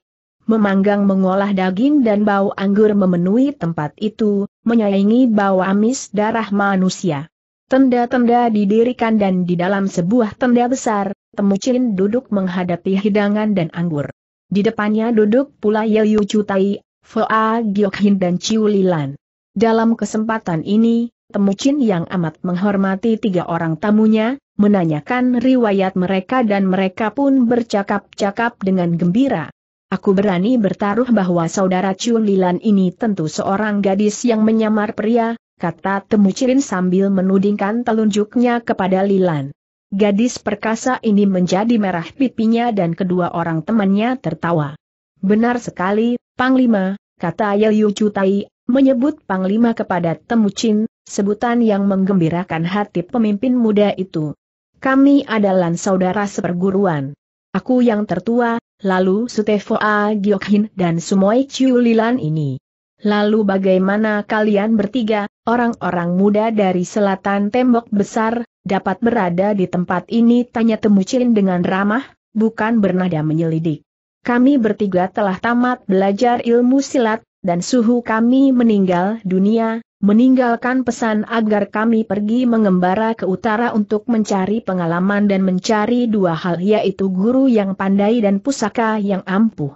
memanggang mengolah daging dan bau anggur memenuhi tempat itu, menyaingi bau amis darah manusia. Tenda-tenda didirikan dan di dalam sebuah tenda besar, Temucin duduk menghadapi hidangan dan anggur. Di depannya duduk pula Yeyu Cutai, Foa Gyokhin dan Ciu Lilan. Dalam kesempatan ini, Temucin yang amat menghormati tiga orang tamunya, menanyakan riwayat mereka dan mereka pun bercakap-cakap dengan gembira. Aku berani bertaruh bahwa saudara Chun Lilan ini tentu seorang gadis yang menyamar pria, kata Temucirin sambil menudingkan telunjuknya kepada Lilan. Gadis perkasa ini menjadi merah pipinya dan kedua orang temannya tertawa. Benar sekali, Panglima, kata Yayu Cutai, menyebut Panglima kepada Temucin, sebutan yang menggembirakan hati pemimpin muda itu. Kami adalah saudara seperguruan. Aku yang tertua, lalu Sutefo A. Giokhin dan Sumoy Chiu ini. Lalu bagaimana kalian bertiga, orang-orang muda dari selatan tembok besar, dapat berada di tempat ini? Tanya Temucin dengan ramah, bukan bernada menyelidik. Kami bertiga telah tamat belajar ilmu silat, dan suhu kami meninggal dunia, meninggalkan pesan agar kami pergi mengembara ke utara untuk mencari pengalaman dan mencari dua hal yaitu guru yang pandai dan pusaka yang ampuh.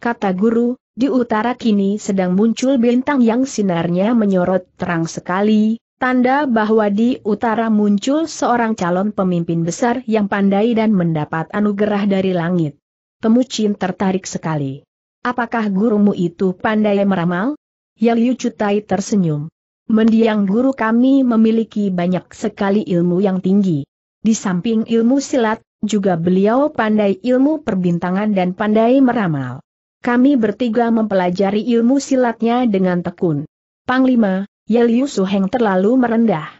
Kata guru, di utara kini sedang muncul bintang yang sinarnya menyorot terang sekali, tanda bahwa di utara muncul seorang calon pemimpin besar yang pandai dan mendapat anugerah dari langit. Temucin tertarik sekali. Apakah gurumu itu pandai meramal? Yaliu Cutai tersenyum. Mendiang guru kami memiliki banyak sekali ilmu yang tinggi. Di samping ilmu silat, juga beliau pandai ilmu perbintangan dan pandai meramal. Kami bertiga mempelajari ilmu silatnya dengan tekun. Panglima, Yeliu Suheng terlalu merendah.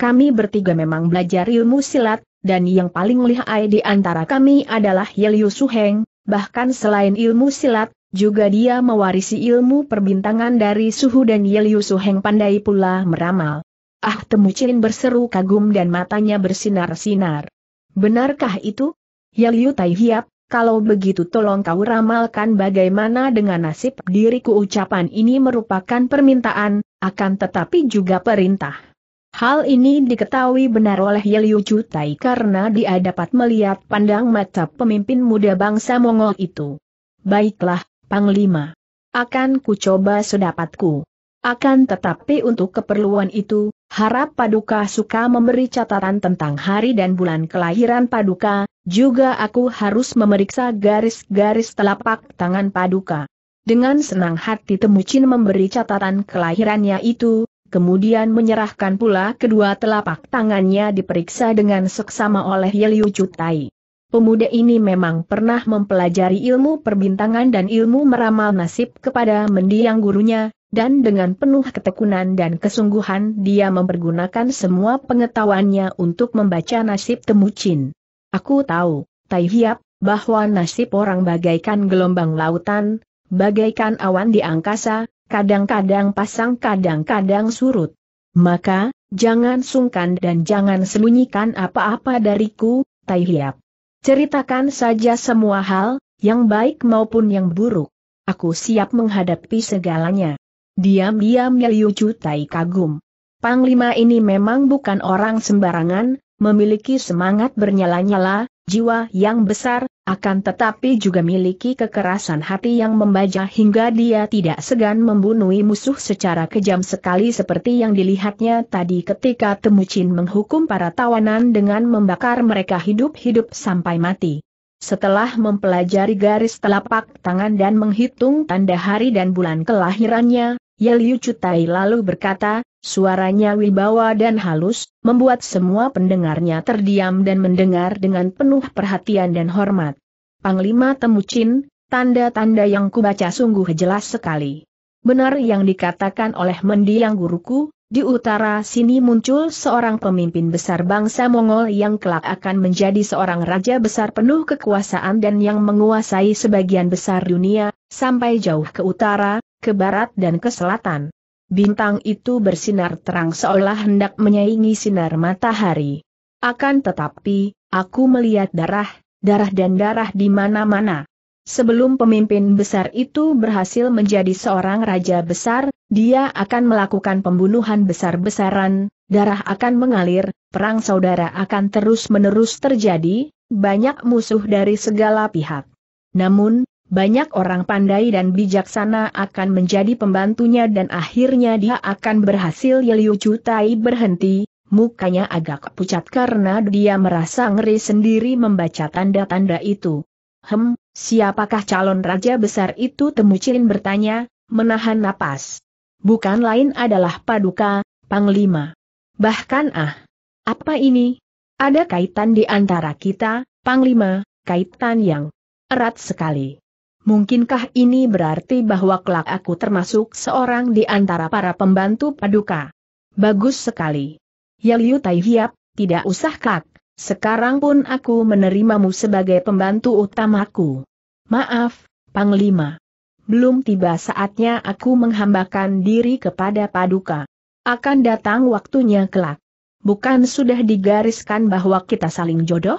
Kami bertiga memang belajar ilmu silat, dan yang paling lihai di antara kami adalah Yeliu Suheng, bahkan selain ilmu silat, juga dia mewarisi ilmu perbintangan dari Suhu dan Yeliusu Heng pandai pula meramal. Ah Temucin berseru kagum dan matanya bersinar-sinar. Benarkah itu? Yeliu Tai Hiap, kalau begitu tolong kau ramalkan bagaimana dengan nasib diriku ucapan ini merupakan permintaan, akan tetapi juga perintah. Hal ini diketahui benar oleh Yeliu Tai karena dia dapat melihat pandang mata pemimpin muda bangsa Mongol itu. Baiklah, Panglima. Akan ku coba sedapatku. Akan tetapi untuk keperluan itu, harap Paduka suka memberi catatan tentang hari dan bulan kelahiran Paduka, juga aku harus memeriksa garis-garis telapak tangan Paduka. Dengan senang hati Temucin memberi catatan kelahirannya itu, kemudian menyerahkan pula kedua telapak tangannya diperiksa dengan seksama oleh Yeliu Cutai. Pemuda ini memang pernah mempelajari ilmu perbintangan dan ilmu meramal nasib kepada mendiang gurunya, dan dengan penuh ketekunan dan kesungguhan dia mempergunakan semua pengetahuannya untuk membaca nasib temucin. Aku tahu, Tai Hiap, bahwa nasib orang bagaikan gelombang lautan, bagaikan awan di angkasa, kadang-kadang pasang kadang-kadang surut. Maka, jangan sungkan dan jangan sembunyikan apa-apa dariku, Tai Hiap. Ceritakan saja semua hal, yang baik maupun yang buruk. Aku siap menghadapi segalanya. Diam-diam Yeliu Cutai kagum. Panglima ini memang bukan orang sembarangan, memiliki semangat bernyala-nyala, jiwa yang besar, akan tetapi juga miliki kekerasan hati yang membaca hingga dia tidak segan membunuh musuh secara kejam sekali seperti yang dilihatnya tadi ketika Temucin menghukum para tawanan dengan membakar mereka hidup-hidup sampai mati. Setelah mempelajari garis telapak tangan dan menghitung tanda hari dan bulan kelahirannya, Yeliu Cutai lalu berkata, suaranya wibawa dan halus, membuat semua pendengarnya terdiam dan mendengar dengan penuh perhatian dan hormat. Panglima Temucin, tanda-tanda yang kubaca sungguh jelas sekali. Benar yang dikatakan oleh mendiang guruku, di utara sini muncul seorang pemimpin besar bangsa Mongol yang kelak akan menjadi seorang raja besar penuh kekuasaan dan yang menguasai sebagian besar dunia, sampai jauh ke utara, ke barat dan ke selatan. Bintang itu bersinar terang seolah hendak menyaingi sinar matahari. Akan tetapi, aku melihat darah, darah dan darah di mana-mana. Sebelum pemimpin besar itu berhasil menjadi seorang raja besar, dia akan melakukan pembunuhan besar-besaran, darah akan mengalir, perang saudara akan terus-menerus terjadi, banyak musuh dari segala pihak. Namun, banyak orang pandai dan bijaksana akan menjadi pembantunya dan akhirnya dia akan berhasil Liu Cutai berhenti, mukanya agak pucat karena dia merasa ngeri sendiri membaca tanda-tanda itu. Hem, siapakah calon raja besar itu Temucin bertanya, menahan napas. Bukan lain adalah Paduka, Panglima. Bahkan ah, apa ini? Ada kaitan di antara kita, Panglima, kaitan yang erat sekali. Mungkinkah ini berarti bahwa kelak aku termasuk seorang di antara para pembantu paduka? Bagus sekali. Ya Liu Tai Hiap, tidak usah kak, sekarang pun aku menerimamu sebagai pembantu utamaku. Maaf, Panglima. Belum tiba saatnya aku menghambakan diri kepada paduka. Akan datang waktunya kelak. Bukan sudah digariskan bahwa kita saling jodoh?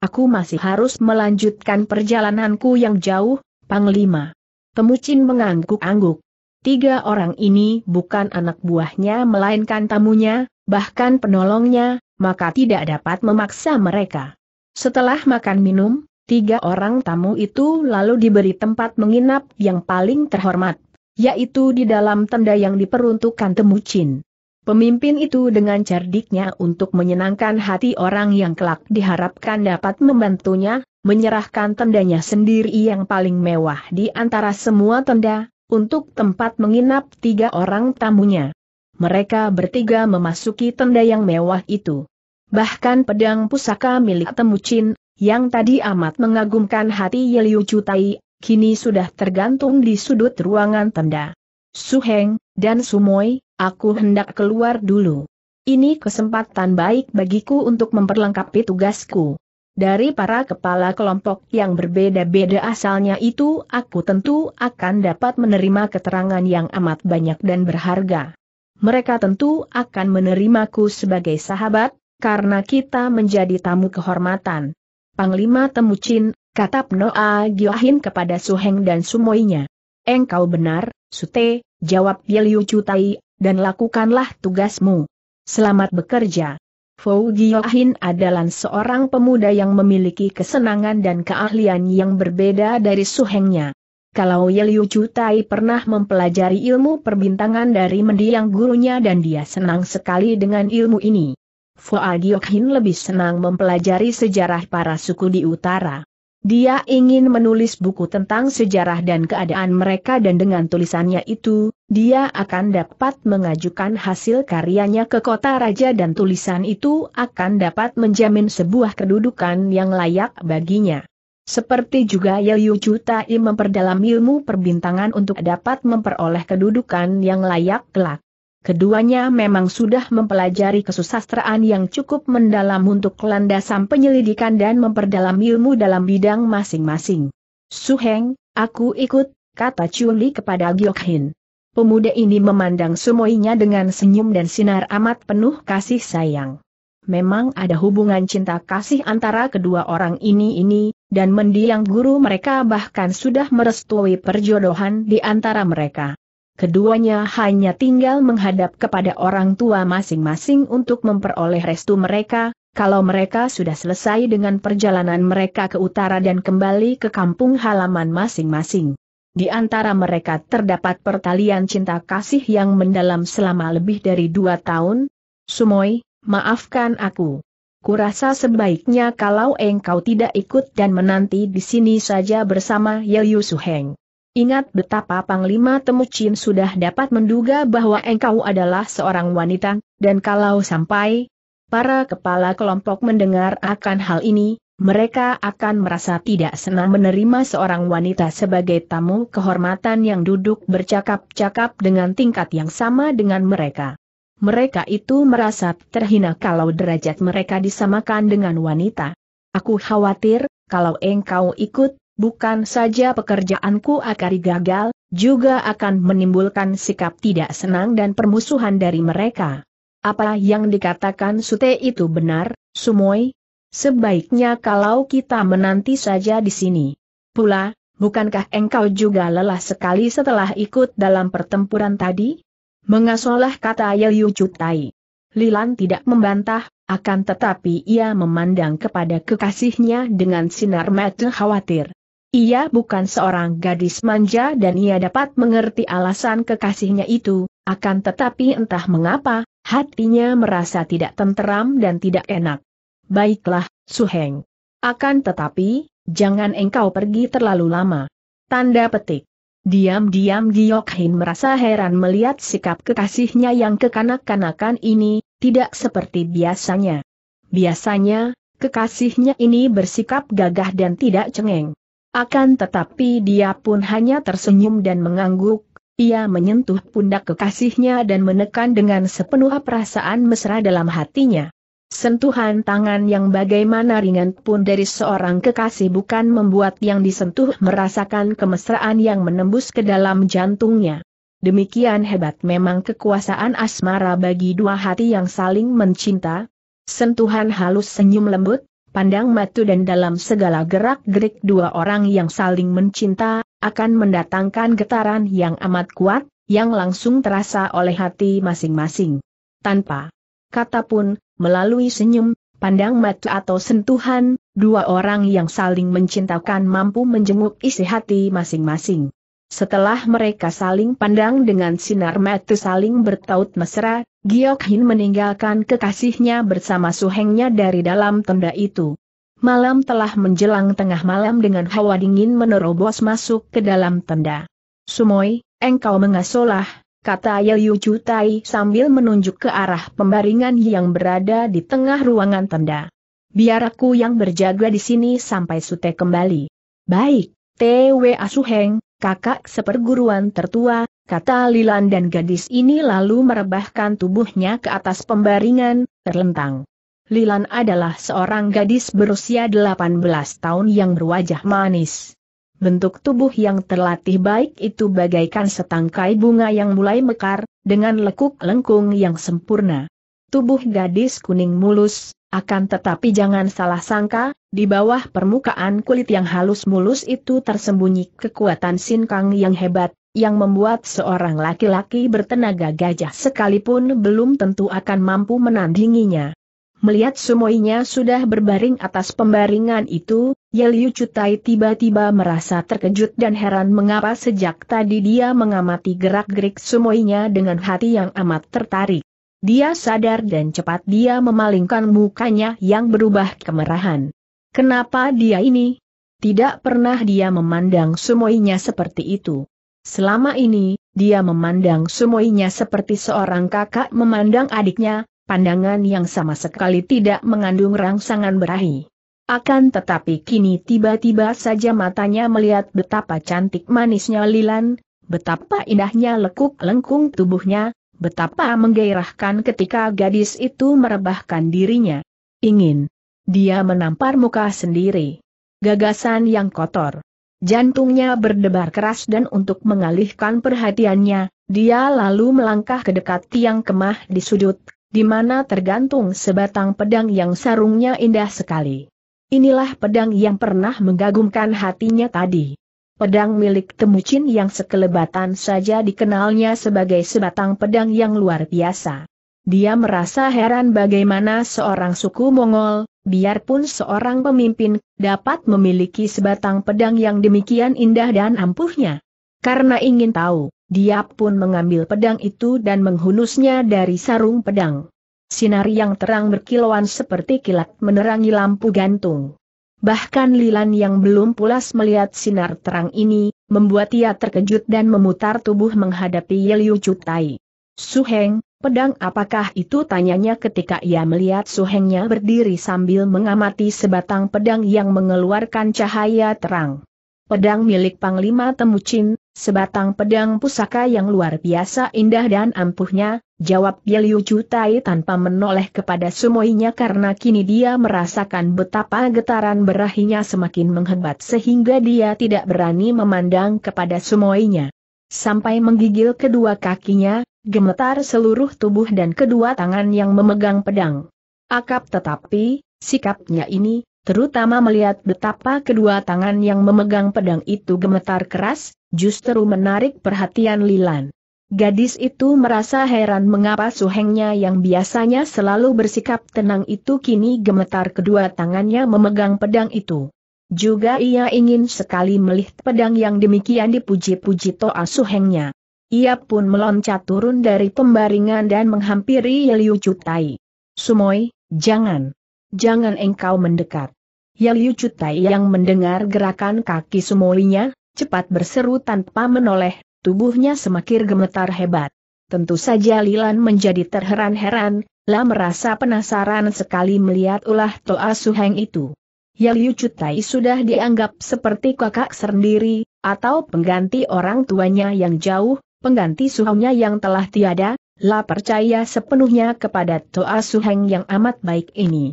Aku masih harus melanjutkan perjalananku yang jauh, Panglima. Temucin mengangguk-angguk. Tiga orang ini bukan anak buahnya melainkan tamunya, bahkan penolongnya, maka tidak dapat memaksa mereka. Setelah makan minum, tiga orang tamu itu lalu diberi tempat menginap yang paling terhormat, yaitu di dalam tenda yang diperuntukkan temucin. Pemimpin itu dengan cerdiknya untuk menyenangkan hati orang yang kelak diharapkan dapat membantunya, menyerahkan tendanya sendiri yang paling mewah di antara semua tenda, untuk tempat menginap tiga orang tamunya. Mereka bertiga memasuki tenda yang mewah itu. Bahkan pedang pusaka milik Temucin, yang tadi amat mengagumkan hati Yeliu Cutai, kini sudah tergantung di sudut ruangan tenda. Suheng, dan Sumoy, Aku hendak keluar dulu. Ini kesempatan baik bagiku untuk memperlengkapi tugasku. Dari para kepala kelompok yang berbeda-beda asalnya itu aku tentu akan dapat menerima keterangan yang amat banyak dan berharga. Mereka tentu akan menerimaku sebagai sahabat, karena kita menjadi tamu kehormatan. Panglima Temucin, kata Pnoa Giohin kepada Suheng dan Sumoinya. Engkau benar, Sute, jawab Yeliu Cutai, dan lakukanlah tugasmu. Selamat bekerja. Fou Giyohin adalah seorang pemuda yang memiliki kesenangan dan keahlian yang berbeda dari suhengnya. Kalau Yeliu Chutai pernah mempelajari ilmu perbintangan dari mendiang gurunya dan dia senang sekali dengan ilmu ini. Fou Giyohin lebih senang mempelajari sejarah para suku di utara. Dia ingin menulis buku tentang sejarah dan keadaan mereka dan dengan tulisannya itu, dia akan dapat mengajukan hasil karyanya ke kota raja dan tulisan itu akan dapat menjamin sebuah kedudukan yang layak baginya. Seperti juga Yayu Chutai memperdalam ilmu perbintangan untuk dapat memperoleh kedudukan yang layak kelak. Keduanya memang sudah mempelajari kesusastraan yang cukup mendalam untuk landasan penyelidikan dan memperdalam ilmu dalam bidang masing-masing. Suheng, aku ikut, kata Chuli kepada Gyokhin. Pemuda ini memandang semuanya dengan senyum dan sinar amat penuh kasih sayang. Memang ada hubungan cinta kasih antara kedua orang ini-ini, dan mendiang guru mereka bahkan sudah merestui perjodohan di antara mereka keduanya hanya tinggal menghadap kepada orang tua masing-masing untuk memperoleh restu mereka, kalau mereka sudah selesai dengan perjalanan mereka ke utara dan kembali ke kampung halaman masing-masing. Di antara mereka terdapat pertalian cinta kasih yang mendalam selama lebih dari dua tahun. Sumoy, maafkan aku. Kurasa sebaiknya kalau engkau tidak ikut dan menanti di sini saja bersama Yel Yusuheng. Ingat betapa Panglima Temucin sudah dapat menduga bahwa engkau adalah seorang wanita, dan kalau sampai para kepala kelompok mendengar akan hal ini, mereka akan merasa tidak senang menerima seorang wanita sebagai tamu kehormatan yang duduk bercakap-cakap dengan tingkat yang sama dengan mereka. Mereka itu merasa terhina kalau derajat mereka disamakan dengan wanita. Aku khawatir, kalau engkau ikut, bukan saja pekerjaanku akan gagal, juga akan menimbulkan sikap tidak senang dan permusuhan dari mereka. Apa yang dikatakan Sute itu benar, Sumoy? Sebaiknya kalau kita menanti saja di sini. Pula, bukankah engkau juga lelah sekali setelah ikut dalam pertempuran tadi? Mengasolah kata Yeliu Cutai. Lilan tidak membantah, akan tetapi ia memandang kepada kekasihnya dengan sinar mata khawatir. Ia bukan seorang gadis manja dan ia dapat mengerti alasan kekasihnya itu, akan tetapi entah mengapa, hatinya merasa tidak tenteram dan tidak enak. Baiklah, Su Heng. Akan tetapi, jangan engkau pergi terlalu lama. Tanda petik. Diam-diam Giok Hin merasa heran melihat sikap kekasihnya yang kekanak-kanakan ini, tidak seperti biasanya. Biasanya, kekasihnya ini bersikap gagah dan tidak cengeng. Akan tetapi dia pun hanya tersenyum dan mengangguk, ia menyentuh pundak kekasihnya dan menekan dengan sepenuh perasaan mesra dalam hatinya. Sentuhan tangan yang bagaimana ringan pun dari seorang kekasih bukan membuat yang disentuh merasakan kemesraan yang menembus ke dalam jantungnya. Demikian hebat memang kekuasaan asmara bagi dua hati yang saling mencinta. Sentuhan halus senyum lembut, pandang matu dan dalam segala gerak-gerik dua orang yang saling mencinta, akan mendatangkan getaran yang amat kuat, yang langsung terasa oleh hati masing-masing. Tanpa kata pun, melalui senyum, pandang matu atau sentuhan, dua orang yang saling mencintakan mampu menjenguk isi hati masing-masing. Setelah mereka saling pandang dengan sinar mata saling bertaut mesra, Giok Hin meninggalkan kekasihnya bersama suhengnya dari dalam tenda itu. Malam telah menjelang tengah malam dengan hawa dingin menerobos masuk ke dalam tenda. Sumoy, engkau mengasolah, kata Yeliu Jutai sambil menunjuk ke arah pembaringan yang berada di tengah ruangan tenda. Biar aku yang berjaga di sini sampai Sute kembali. Baik, T.W.A. Asuheng, kakak seperguruan tertua, kata Lilan dan gadis ini lalu merebahkan tubuhnya ke atas pembaringan, terlentang. Lilan adalah seorang gadis berusia 18 tahun yang berwajah manis. Bentuk tubuh yang terlatih baik itu bagaikan setangkai bunga yang mulai mekar, dengan lekuk lengkung yang sempurna. Tubuh gadis kuning mulus, akan tetapi jangan salah sangka, di bawah permukaan kulit yang halus mulus itu tersembunyi kekuatan sinkang yang hebat, yang membuat seorang laki-laki bertenaga gajah sekalipun belum tentu akan mampu menandinginya. Melihat semuanya sudah berbaring atas pembaringan itu, Yeliu Cutai tiba-tiba merasa terkejut dan heran mengapa sejak tadi dia mengamati gerak-gerik semuanya dengan hati yang amat tertarik. Dia sadar dan cepat dia memalingkan mukanya yang berubah kemerahan. Kenapa dia ini? Tidak pernah dia memandang semuanya seperti itu. Selama ini, dia memandang semuanya seperti seorang kakak memandang adiknya, pandangan yang sama sekali tidak mengandung rangsangan berahi. Akan tetapi kini tiba-tiba saja matanya melihat betapa cantik manisnya Lilan, betapa indahnya lekuk lengkung tubuhnya, Betapa menggairahkan ketika gadis itu merebahkan dirinya. Ingin. Dia menampar muka sendiri. Gagasan yang kotor. Jantungnya berdebar keras dan untuk mengalihkan perhatiannya, dia lalu melangkah ke dekat tiang kemah di sudut, di mana tergantung sebatang pedang yang sarungnya indah sekali. Inilah pedang yang pernah mengagumkan hatinya tadi. Pedang milik Temucin yang sekelebatan saja dikenalnya sebagai sebatang pedang yang luar biasa. Dia merasa heran bagaimana seorang suku Mongol, biarpun seorang pemimpin, dapat memiliki sebatang pedang yang demikian indah dan ampuhnya. Karena ingin tahu, dia pun mengambil pedang itu dan menghunusnya dari sarung pedang. Sinar yang terang berkilauan seperti kilat menerangi lampu gantung. Bahkan Lilan yang belum pulas melihat sinar terang ini, membuat ia terkejut dan memutar tubuh menghadapi Yeliu Cutai. Suheng, pedang apakah itu tanyanya ketika ia melihat Suhengnya berdiri sambil mengamati sebatang pedang yang mengeluarkan cahaya terang. Pedang milik Panglima Temucin, Sebatang pedang pusaka yang luar biasa indah dan ampuhnya, jawab Yeliu Cutai tanpa menoleh kepada semuanya karena kini dia merasakan betapa getaran berahinya semakin menghebat sehingga dia tidak berani memandang kepada semuanya. Sampai menggigil kedua kakinya, gemetar seluruh tubuh dan kedua tangan yang memegang pedang. Akap tetapi, sikapnya ini, terutama melihat betapa kedua tangan yang memegang pedang itu gemetar keras, justru menarik perhatian Lilan. Gadis itu merasa heran mengapa suhengnya yang biasanya selalu bersikap tenang itu kini gemetar kedua tangannya memegang pedang itu. Juga ia ingin sekali melihat pedang yang demikian dipuji-puji toa suhengnya. Ia pun meloncat turun dari pembaringan dan menghampiri Yeliu Cutai. Sumoy, jangan. Jangan engkau mendekat. Yeliu Cutai yang mendengar gerakan kaki Sumoinya, cepat berseru tanpa menoleh, tubuhnya semakin gemetar hebat. Tentu saja Lilan menjadi terheran-heran, lah merasa penasaran sekali melihat ulah Toa Suheng itu. Ya Liu Cutai sudah dianggap seperti kakak sendiri, atau pengganti orang tuanya yang jauh, pengganti suhunya yang telah tiada, lah percaya sepenuhnya kepada Toa Suheng yang amat baik ini.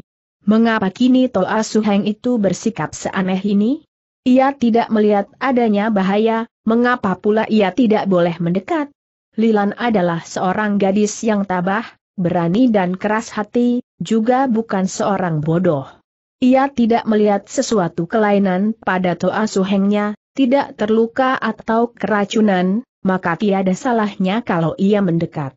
Mengapa kini Toa Suheng itu bersikap seaneh ini? Ia tidak melihat adanya bahaya, mengapa pula ia tidak boleh mendekat? Lilan adalah seorang gadis yang tabah, berani dan keras hati, juga bukan seorang bodoh. Ia tidak melihat sesuatu kelainan pada Toa Suhengnya, tidak terluka atau keracunan, maka tiada salahnya kalau ia mendekat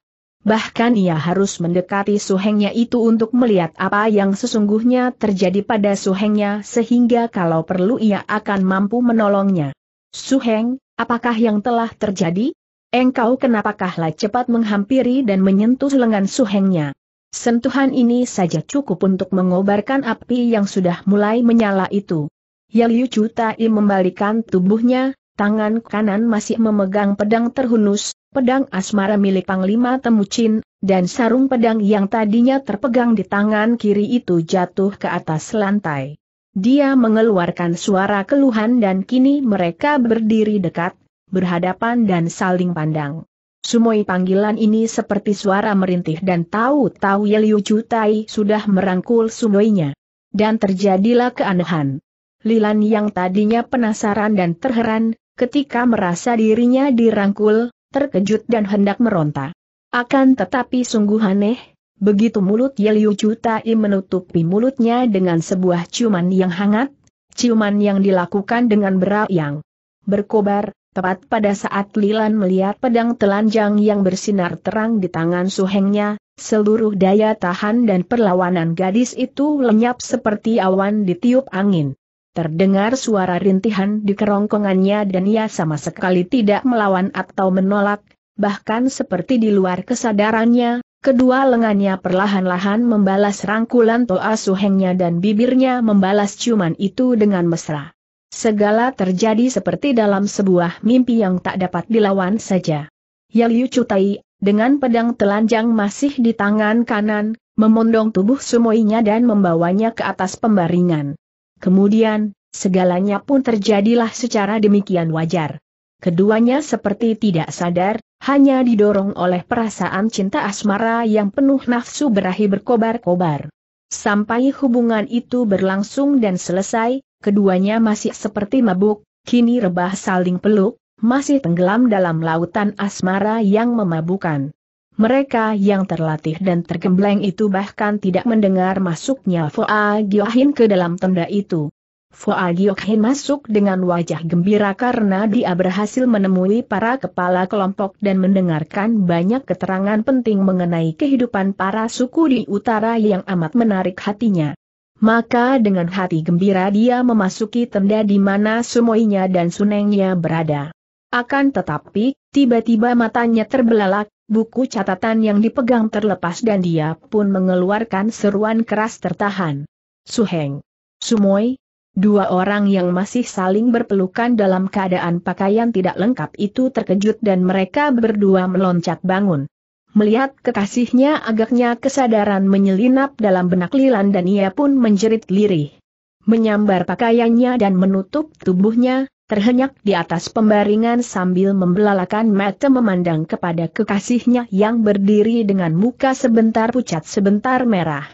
bahkan ia harus mendekati suhengnya itu untuk melihat apa yang sesungguhnya terjadi pada suhengnya sehingga kalau perlu ia akan mampu menolongnya. Suheng, apakah yang telah terjadi? Engkau kenapakahlah cepat menghampiri dan menyentuh lengan suhengnya? Sentuhan ini saja cukup untuk mengobarkan api yang sudah mulai menyala itu. Yaliu Tai membalikan tubuhnya, tangan kanan masih memegang pedang terhunus, pedang asmara milik Panglima Temucin, dan sarung pedang yang tadinya terpegang di tangan kiri itu jatuh ke atas lantai. Dia mengeluarkan suara keluhan dan kini mereka berdiri dekat, berhadapan dan saling pandang. Sumoi panggilan ini seperti suara merintih dan tahu-tahu Yeliu Cutai sudah merangkul sumoinya. Dan terjadilah keanehan. Lilan yang tadinya penasaran dan terheran, ketika merasa dirinya dirangkul, terkejut dan hendak meronta. Akan tetapi sungguh aneh, begitu mulut Yeliu Cutai menutupi mulutnya dengan sebuah ciuman yang hangat, ciuman yang dilakukan dengan berat yang berkobar, tepat pada saat Lilan melihat pedang telanjang yang bersinar terang di tangan suhengnya, seluruh daya tahan dan perlawanan gadis itu lenyap seperti awan ditiup angin. Terdengar suara rintihan di kerongkongannya dan ia sama sekali tidak melawan atau menolak, bahkan seperti di luar kesadarannya, kedua lengannya perlahan-lahan membalas rangkulan Toa Suhengnya dan bibirnya membalas ciuman itu dengan mesra. Segala terjadi seperti dalam sebuah mimpi yang tak dapat dilawan saja. Yaliu Cutai, dengan pedang telanjang masih di tangan kanan, memondong tubuh sumoinya dan membawanya ke atas pembaringan. Kemudian, segalanya pun terjadilah secara demikian wajar. Keduanya seperti tidak sadar, hanya didorong oleh perasaan cinta asmara yang penuh nafsu berahi berkobar-kobar. Sampai hubungan itu berlangsung dan selesai, keduanya masih seperti mabuk, kini rebah saling peluk, masih tenggelam dalam lautan asmara yang memabukan. Mereka yang terlatih dan tergembleng itu bahkan tidak mendengar masuknya Foa Giohin ke dalam tenda itu. Foa Giohin masuk dengan wajah gembira karena dia berhasil menemui para kepala kelompok dan mendengarkan banyak keterangan penting mengenai kehidupan para suku di utara yang amat menarik hatinya. Maka dengan hati gembira dia memasuki tenda di mana Sumoinya dan Sunengnya berada. Akan tetapi, tiba-tiba matanya terbelalak, Buku catatan yang dipegang terlepas dan dia pun mengeluarkan seruan keras tertahan. Suheng. Sumoy. Dua orang yang masih saling berpelukan dalam keadaan pakaian tidak lengkap itu terkejut dan mereka berdua meloncat bangun. Melihat kekasihnya agaknya kesadaran menyelinap dalam benak Lilan dan ia pun menjerit lirih. Menyambar pakaiannya dan menutup tubuhnya, terhenyak di atas pembaringan sambil membelalakan mata memandang kepada kekasihnya yang berdiri dengan muka sebentar pucat sebentar merah.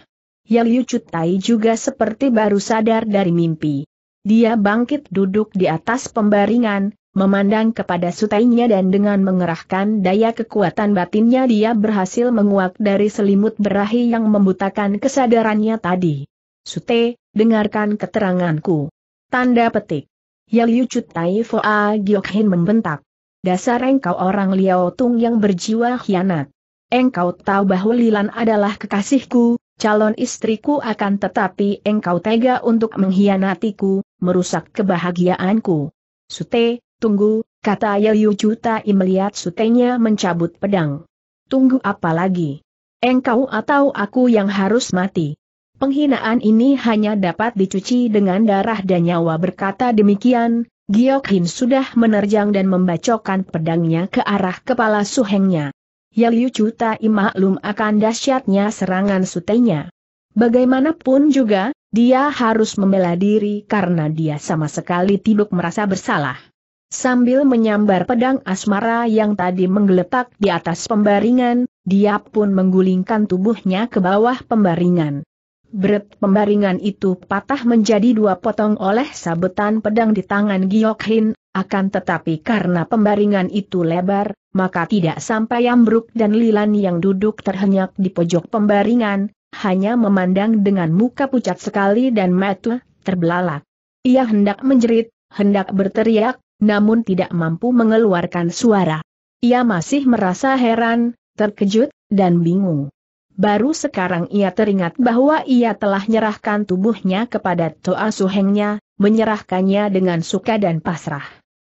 Yang Liu Cutai juga seperti baru sadar dari mimpi. Dia bangkit duduk di atas pembaringan, memandang kepada sutainya dan dengan mengerahkan daya kekuatan batinnya dia berhasil menguak dari selimut berahi yang membutakan kesadarannya tadi. Sute, dengarkan keteranganku. Tanda petik. Yang Liu Foa Giokhin membentak. Dasar engkau orang Liao Tung yang berjiwa hianat. Engkau tahu bahwa Lilan adalah kekasihku, calon istriku akan tetapi engkau tega untuk menghianatiku, merusak kebahagiaanku. Sute, tunggu, kata Ya Juta Cutai melihat sutenya mencabut pedang. Tunggu apa lagi? Engkau atau aku yang harus mati? Penghinaan ini hanya dapat dicuci dengan darah dan nyawa berkata demikian, Giok Hin sudah menerjang dan membacokkan pedangnya ke arah kepala suhengnya. Ya Liu Tai maklum akan dahsyatnya serangan sutenya. Bagaimanapun juga, dia harus membela diri karena dia sama sekali tidak merasa bersalah. Sambil menyambar pedang asmara yang tadi menggeletak di atas pembaringan, dia pun menggulingkan tubuhnya ke bawah pembaringan. Bret pembaringan itu patah menjadi dua potong oleh sabetan pedang di tangan Giok Hin, akan tetapi karena pembaringan itu lebar, maka tidak sampai Ambruk dan Lilan yang duduk terhenyak di pojok pembaringan, hanya memandang dengan muka pucat sekali dan mata terbelalak. Ia hendak menjerit, hendak berteriak, namun tidak mampu mengeluarkan suara. Ia masih merasa heran, terkejut, dan bingung. Baru sekarang ia teringat bahwa ia telah menyerahkan tubuhnya kepada Toa Suhengnya, menyerahkannya dengan suka dan pasrah.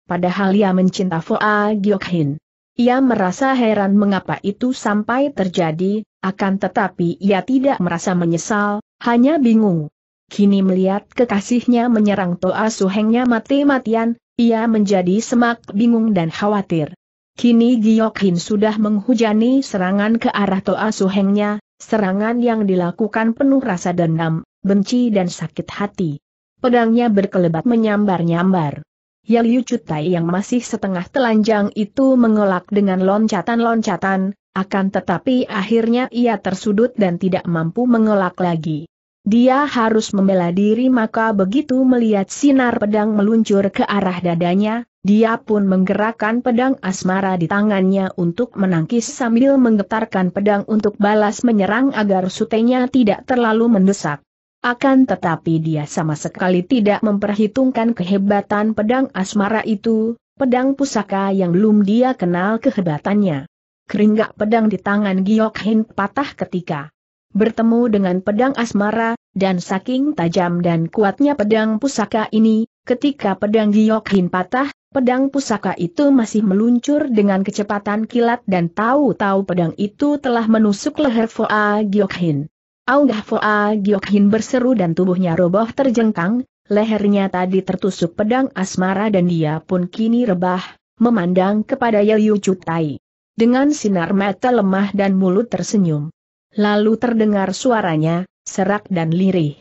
Padahal ia mencinta Foa Giokhin. Ia merasa heran mengapa itu sampai terjadi, akan tetapi ia tidak merasa menyesal, hanya bingung. Kini melihat kekasihnya menyerang Toa Suhengnya mati-matian, ia menjadi semak bingung dan khawatir. Kini Giokhin sudah menghujani serangan ke arah Toa Suhengnya, serangan yang dilakukan penuh rasa dendam, benci dan sakit hati. Pedangnya berkelebat menyambar-nyambar. Yu Chutai yang masih setengah telanjang itu mengelak dengan loncatan-loncatan, akan tetapi akhirnya ia tersudut dan tidak mampu mengelak lagi. Dia harus membela diri maka begitu melihat sinar pedang meluncur ke arah dadanya, dia pun menggerakkan pedang asmara di tangannya untuk menangkis sambil menggetarkan pedang untuk balas menyerang agar sutenya tidak terlalu mendesak. Akan tetapi dia sama sekali tidak memperhitungkan kehebatan pedang asmara itu, pedang pusaka yang belum dia kenal kehebatannya. Keringgak pedang di tangan Giok Hin patah ketika bertemu dengan pedang asmara, dan saking tajam dan kuatnya pedang pusaka ini, ketika pedang Giyokhin patah, pedang pusaka itu masih meluncur dengan kecepatan kilat dan tahu-tahu pedang itu telah menusuk leher Foa Giyokhin. Aunggah Foa Giyokhin berseru dan tubuhnya roboh terjengkang, lehernya tadi tertusuk pedang asmara dan dia pun kini rebah, memandang kepada Yayu Cutai. Dengan sinar mata lemah dan mulut tersenyum. Lalu terdengar suaranya, serak dan lirih.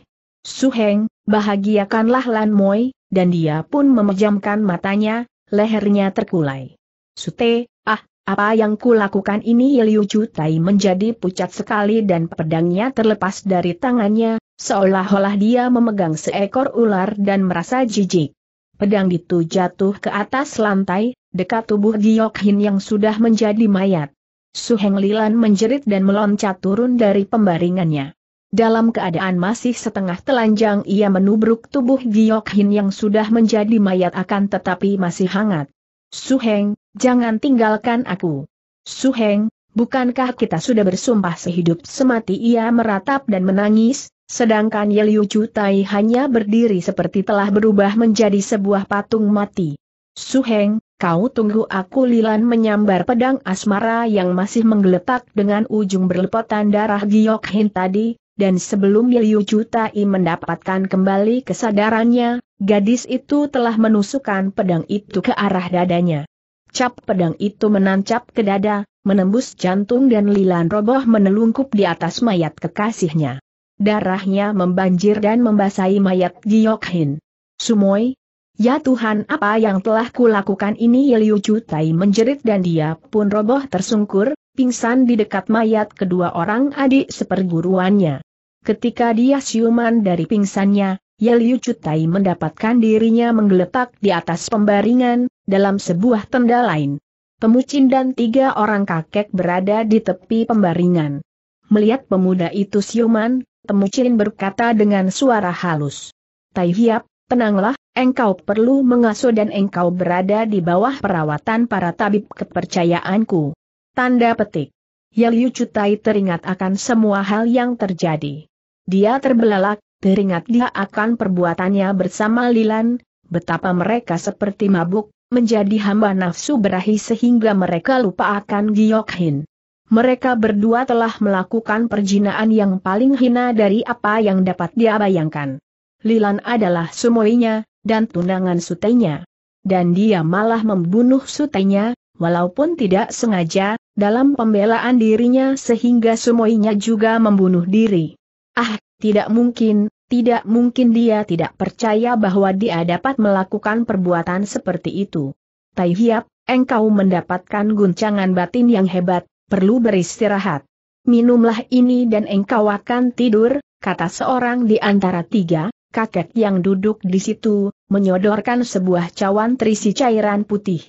Heng, bahagiakanlah Lan Moi, dan dia pun memejamkan matanya, lehernya terkulai. Sute, ah, apa yang kulakukan ini Liu Cutai menjadi pucat sekali dan pedangnya terlepas dari tangannya, seolah-olah dia memegang seekor ular dan merasa jijik. Pedang itu jatuh ke atas lantai, dekat tubuh Giok Hin yang sudah menjadi mayat. Su Heng Lilan menjerit dan meloncat turun dari pembaringannya. Dalam keadaan masih setengah telanjang ia menubruk tubuh Giok Hin yang sudah menjadi mayat akan tetapi masih hangat. Suheng, jangan tinggalkan aku. Suheng, bukankah kita sudah bersumpah sehidup semati ia meratap dan menangis, sedangkan Yeliu Tai hanya berdiri seperti telah berubah menjadi sebuah patung mati. Suheng, kau tunggu aku Lilan menyambar pedang asmara yang masih menggeletak dengan ujung berlepotan darah Giok Hin tadi, dan sebelum Liu Jutai mendapatkan kembali kesadarannya, gadis itu telah menusukkan pedang itu ke arah dadanya. Cap pedang itu menancap ke dada, menembus jantung dan lilan roboh menelungkup di atas mayat kekasihnya. Darahnya membanjir dan membasahi mayat Giokhin. Sumoy, ya Tuhan apa yang telah kulakukan ini Liu Jutai? menjerit dan dia pun roboh tersungkur, pingsan di dekat mayat kedua orang adik seperguruannya. Ketika dia siuman dari pingsannya, Yeliu Cutai mendapatkan dirinya menggeletak di atas pembaringan, dalam sebuah tenda lain. Pemucin dan tiga orang kakek berada di tepi pembaringan. Melihat pemuda itu siuman, Temucin berkata dengan suara halus. Tai Hiap, tenanglah, engkau perlu mengasuh dan engkau berada di bawah perawatan para tabib kepercayaanku. Tanda petik. Yeliu Cutai teringat akan semua hal yang terjadi. Dia terbelalak, teringat dia akan perbuatannya bersama Lilan, betapa mereka seperti mabuk, menjadi hamba nafsu berahi sehingga mereka lupa akan Giokhin. Mereka berdua telah melakukan perjinaan yang paling hina dari apa yang dapat dia bayangkan. Lilan adalah sumoinya, dan tunangan sutenya. Dan dia malah membunuh sutenya, walaupun tidak sengaja, dalam pembelaan dirinya sehingga sumoinya juga membunuh diri. Ah, tidak mungkin, tidak mungkin dia tidak percaya bahwa dia dapat melakukan perbuatan seperti itu. Tai Hiap, engkau mendapatkan guncangan batin yang hebat, perlu beristirahat. Minumlah ini dan engkau akan tidur, kata seorang di antara tiga, kakek yang duduk di situ, menyodorkan sebuah cawan terisi cairan putih.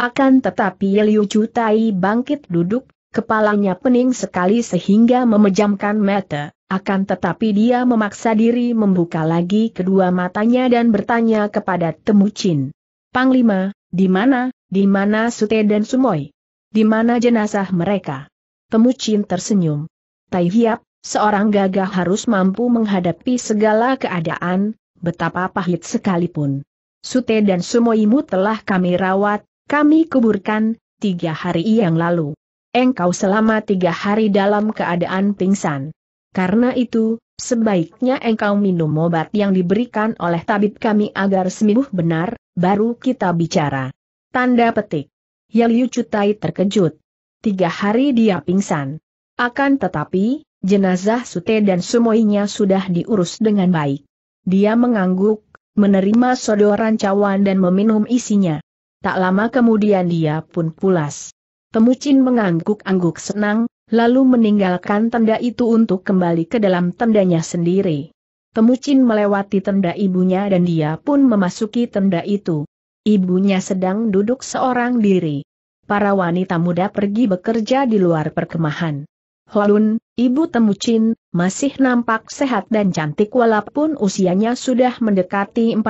Akan tetapi Liu Cutai bangkit duduk, kepalanya pening sekali sehingga memejamkan mata. Akan tetapi dia memaksa diri membuka lagi kedua matanya dan bertanya kepada Temucin. Panglima, di mana, di mana Sute dan Sumoy? Di mana jenazah mereka? Temucin tersenyum. Tai Hiap, seorang gagah harus mampu menghadapi segala keadaan, betapa pahit sekalipun. Sute dan Sumoimu telah kami rawat, kami kuburkan, tiga hari yang lalu. Engkau selama tiga hari dalam keadaan pingsan. Karena itu, sebaiknya engkau minum obat yang diberikan oleh tabib kami agar sembuh benar, baru kita bicara. Tanda petik. Yaliu Cutai terkejut. Tiga hari dia pingsan. Akan tetapi, jenazah Sute dan Sumoinya sudah diurus dengan baik. Dia mengangguk, menerima sodoran cawan dan meminum isinya. Tak lama kemudian dia pun pulas. Temucin mengangguk-angguk senang, lalu meninggalkan tenda itu untuk kembali ke dalam tendanya sendiri. Temucin melewati tenda ibunya dan dia pun memasuki tenda itu. Ibunya sedang duduk seorang diri. Para wanita muda pergi bekerja di luar perkemahan. Holun, ibu Temucin, masih nampak sehat dan cantik walaupun usianya sudah mendekati 40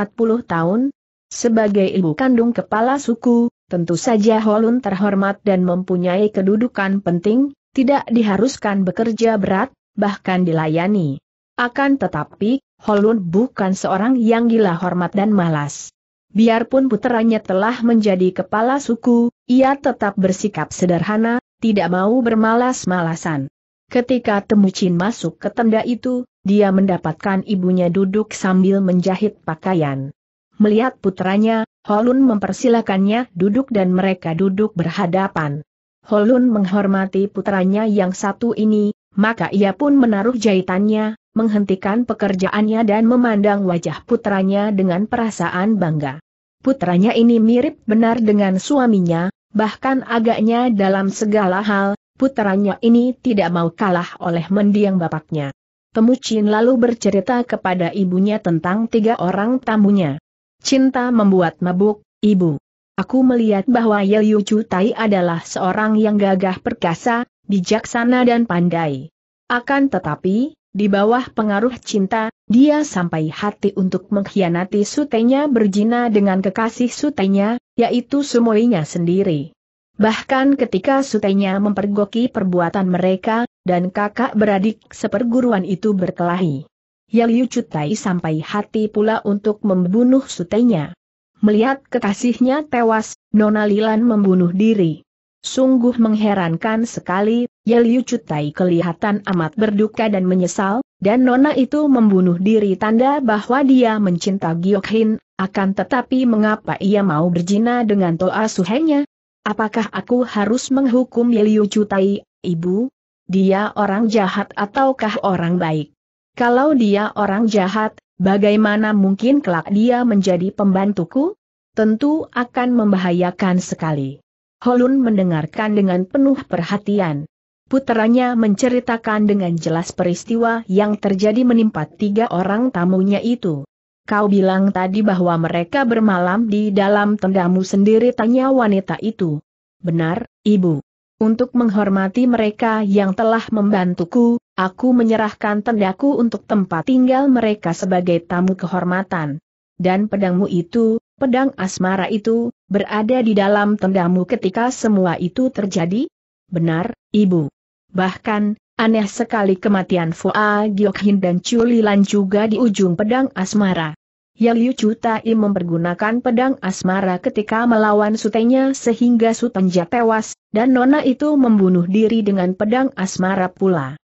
tahun. Sebagai ibu kandung kepala suku, tentu saja Holun terhormat dan mempunyai kedudukan penting, tidak diharuskan bekerja berat, bahkan dilayani. Akan tetapi, Holun bukan seorang yang gila hormat dan malas. Biarpun puteranya telah menjadi kepala suku, ia tetap bersikap sederhana, tidak mau bermalas-malasan. Ketika temu Temucin masuk ke tenda itu, dia mendapatkan ibunya duduk sambil menjahit pakaian. Melihat putranya, Holun mempersilakannya duduk dan mereka duduk berhadapan. Holun menghormati putranya yang satu ini, maka ia pun menaruh jahitannya, menghentikan pekerjaannya dan memandang wajah putranya dengan perasaan bangga. Putranya ini mirip benar dengan suaminya, bahkan agaknya dalam segala hal, putranya ini tidak mau kalah oleh mendiang bapaknya. Temucin lalu bercerita kepada ibunya tentang tiga orang tamunya. Cinta membuat mabuk, ibu. Aku melihat bahwa Yeyu Cutai adalah seorang yang gagah perkasa, bijaksana dan pandai. Akan tetapi, di bawah pengaruh cinta, dia sampai hati untuk mengkhianati sutenya berjina dengan kekasih sutenya, yaitu sumoinya sendiri. Bahkan ketika sutenya mempergoki perbuatan mereka, dan kakak beradik seperguruan itu berkelahi. Yeyu Cutai sampai hati pula untuk membunuh sutenya. Melihat kekasihnya tewas, Nona Lilan membunuh diri. Sungguh mengherankan sekali, Yeliu Cutai kelihatan amat berduka dan menyesal, dan Nona itu membunuh diri tanda bahwa dia mencinta Giokhin, akan tetapi mengapa ia mau berjina dengan Toa Suhenya? Apakah aku harus menghukum Yeliu Cutai, ibu? Dia orang jahat ataukah orang baik? Kalau dia orang jahat, Bagaimana mungkin kelak dia menjadi pembantuku? Tentu akan membahayakan sekali. Holun mendengarkan dengan penuh perhatian. Puteranya menceritakan dengan jelas peristiwa yang terjadi menimpa tiga orang tamunya itu. Kau bilang tadi bahwa mereka bermalam di dalam tendamu sendiri tanya wanita itu. Benar, Ibu. Untuk menghormati mereka yang telah membantuku, Aku menyerahkan tendaku untuk tempat tinggal mereka sebagai tamu kehormatan. Dan pedangmu itu, pedang asmara itu, berada di dalam tendamu ketika semua itu terjadi? Benar, Ibu. Bahkan, aneh sekali kematian Fua Giokhin dan Chulilan juga di ujung pedang asmara. Yaliu Cutai mempergunakan pedang asmara ketika melawan sutenya sehingga sutenja tewas, dan nona itu membunuh diri dengan pedang asmara pula.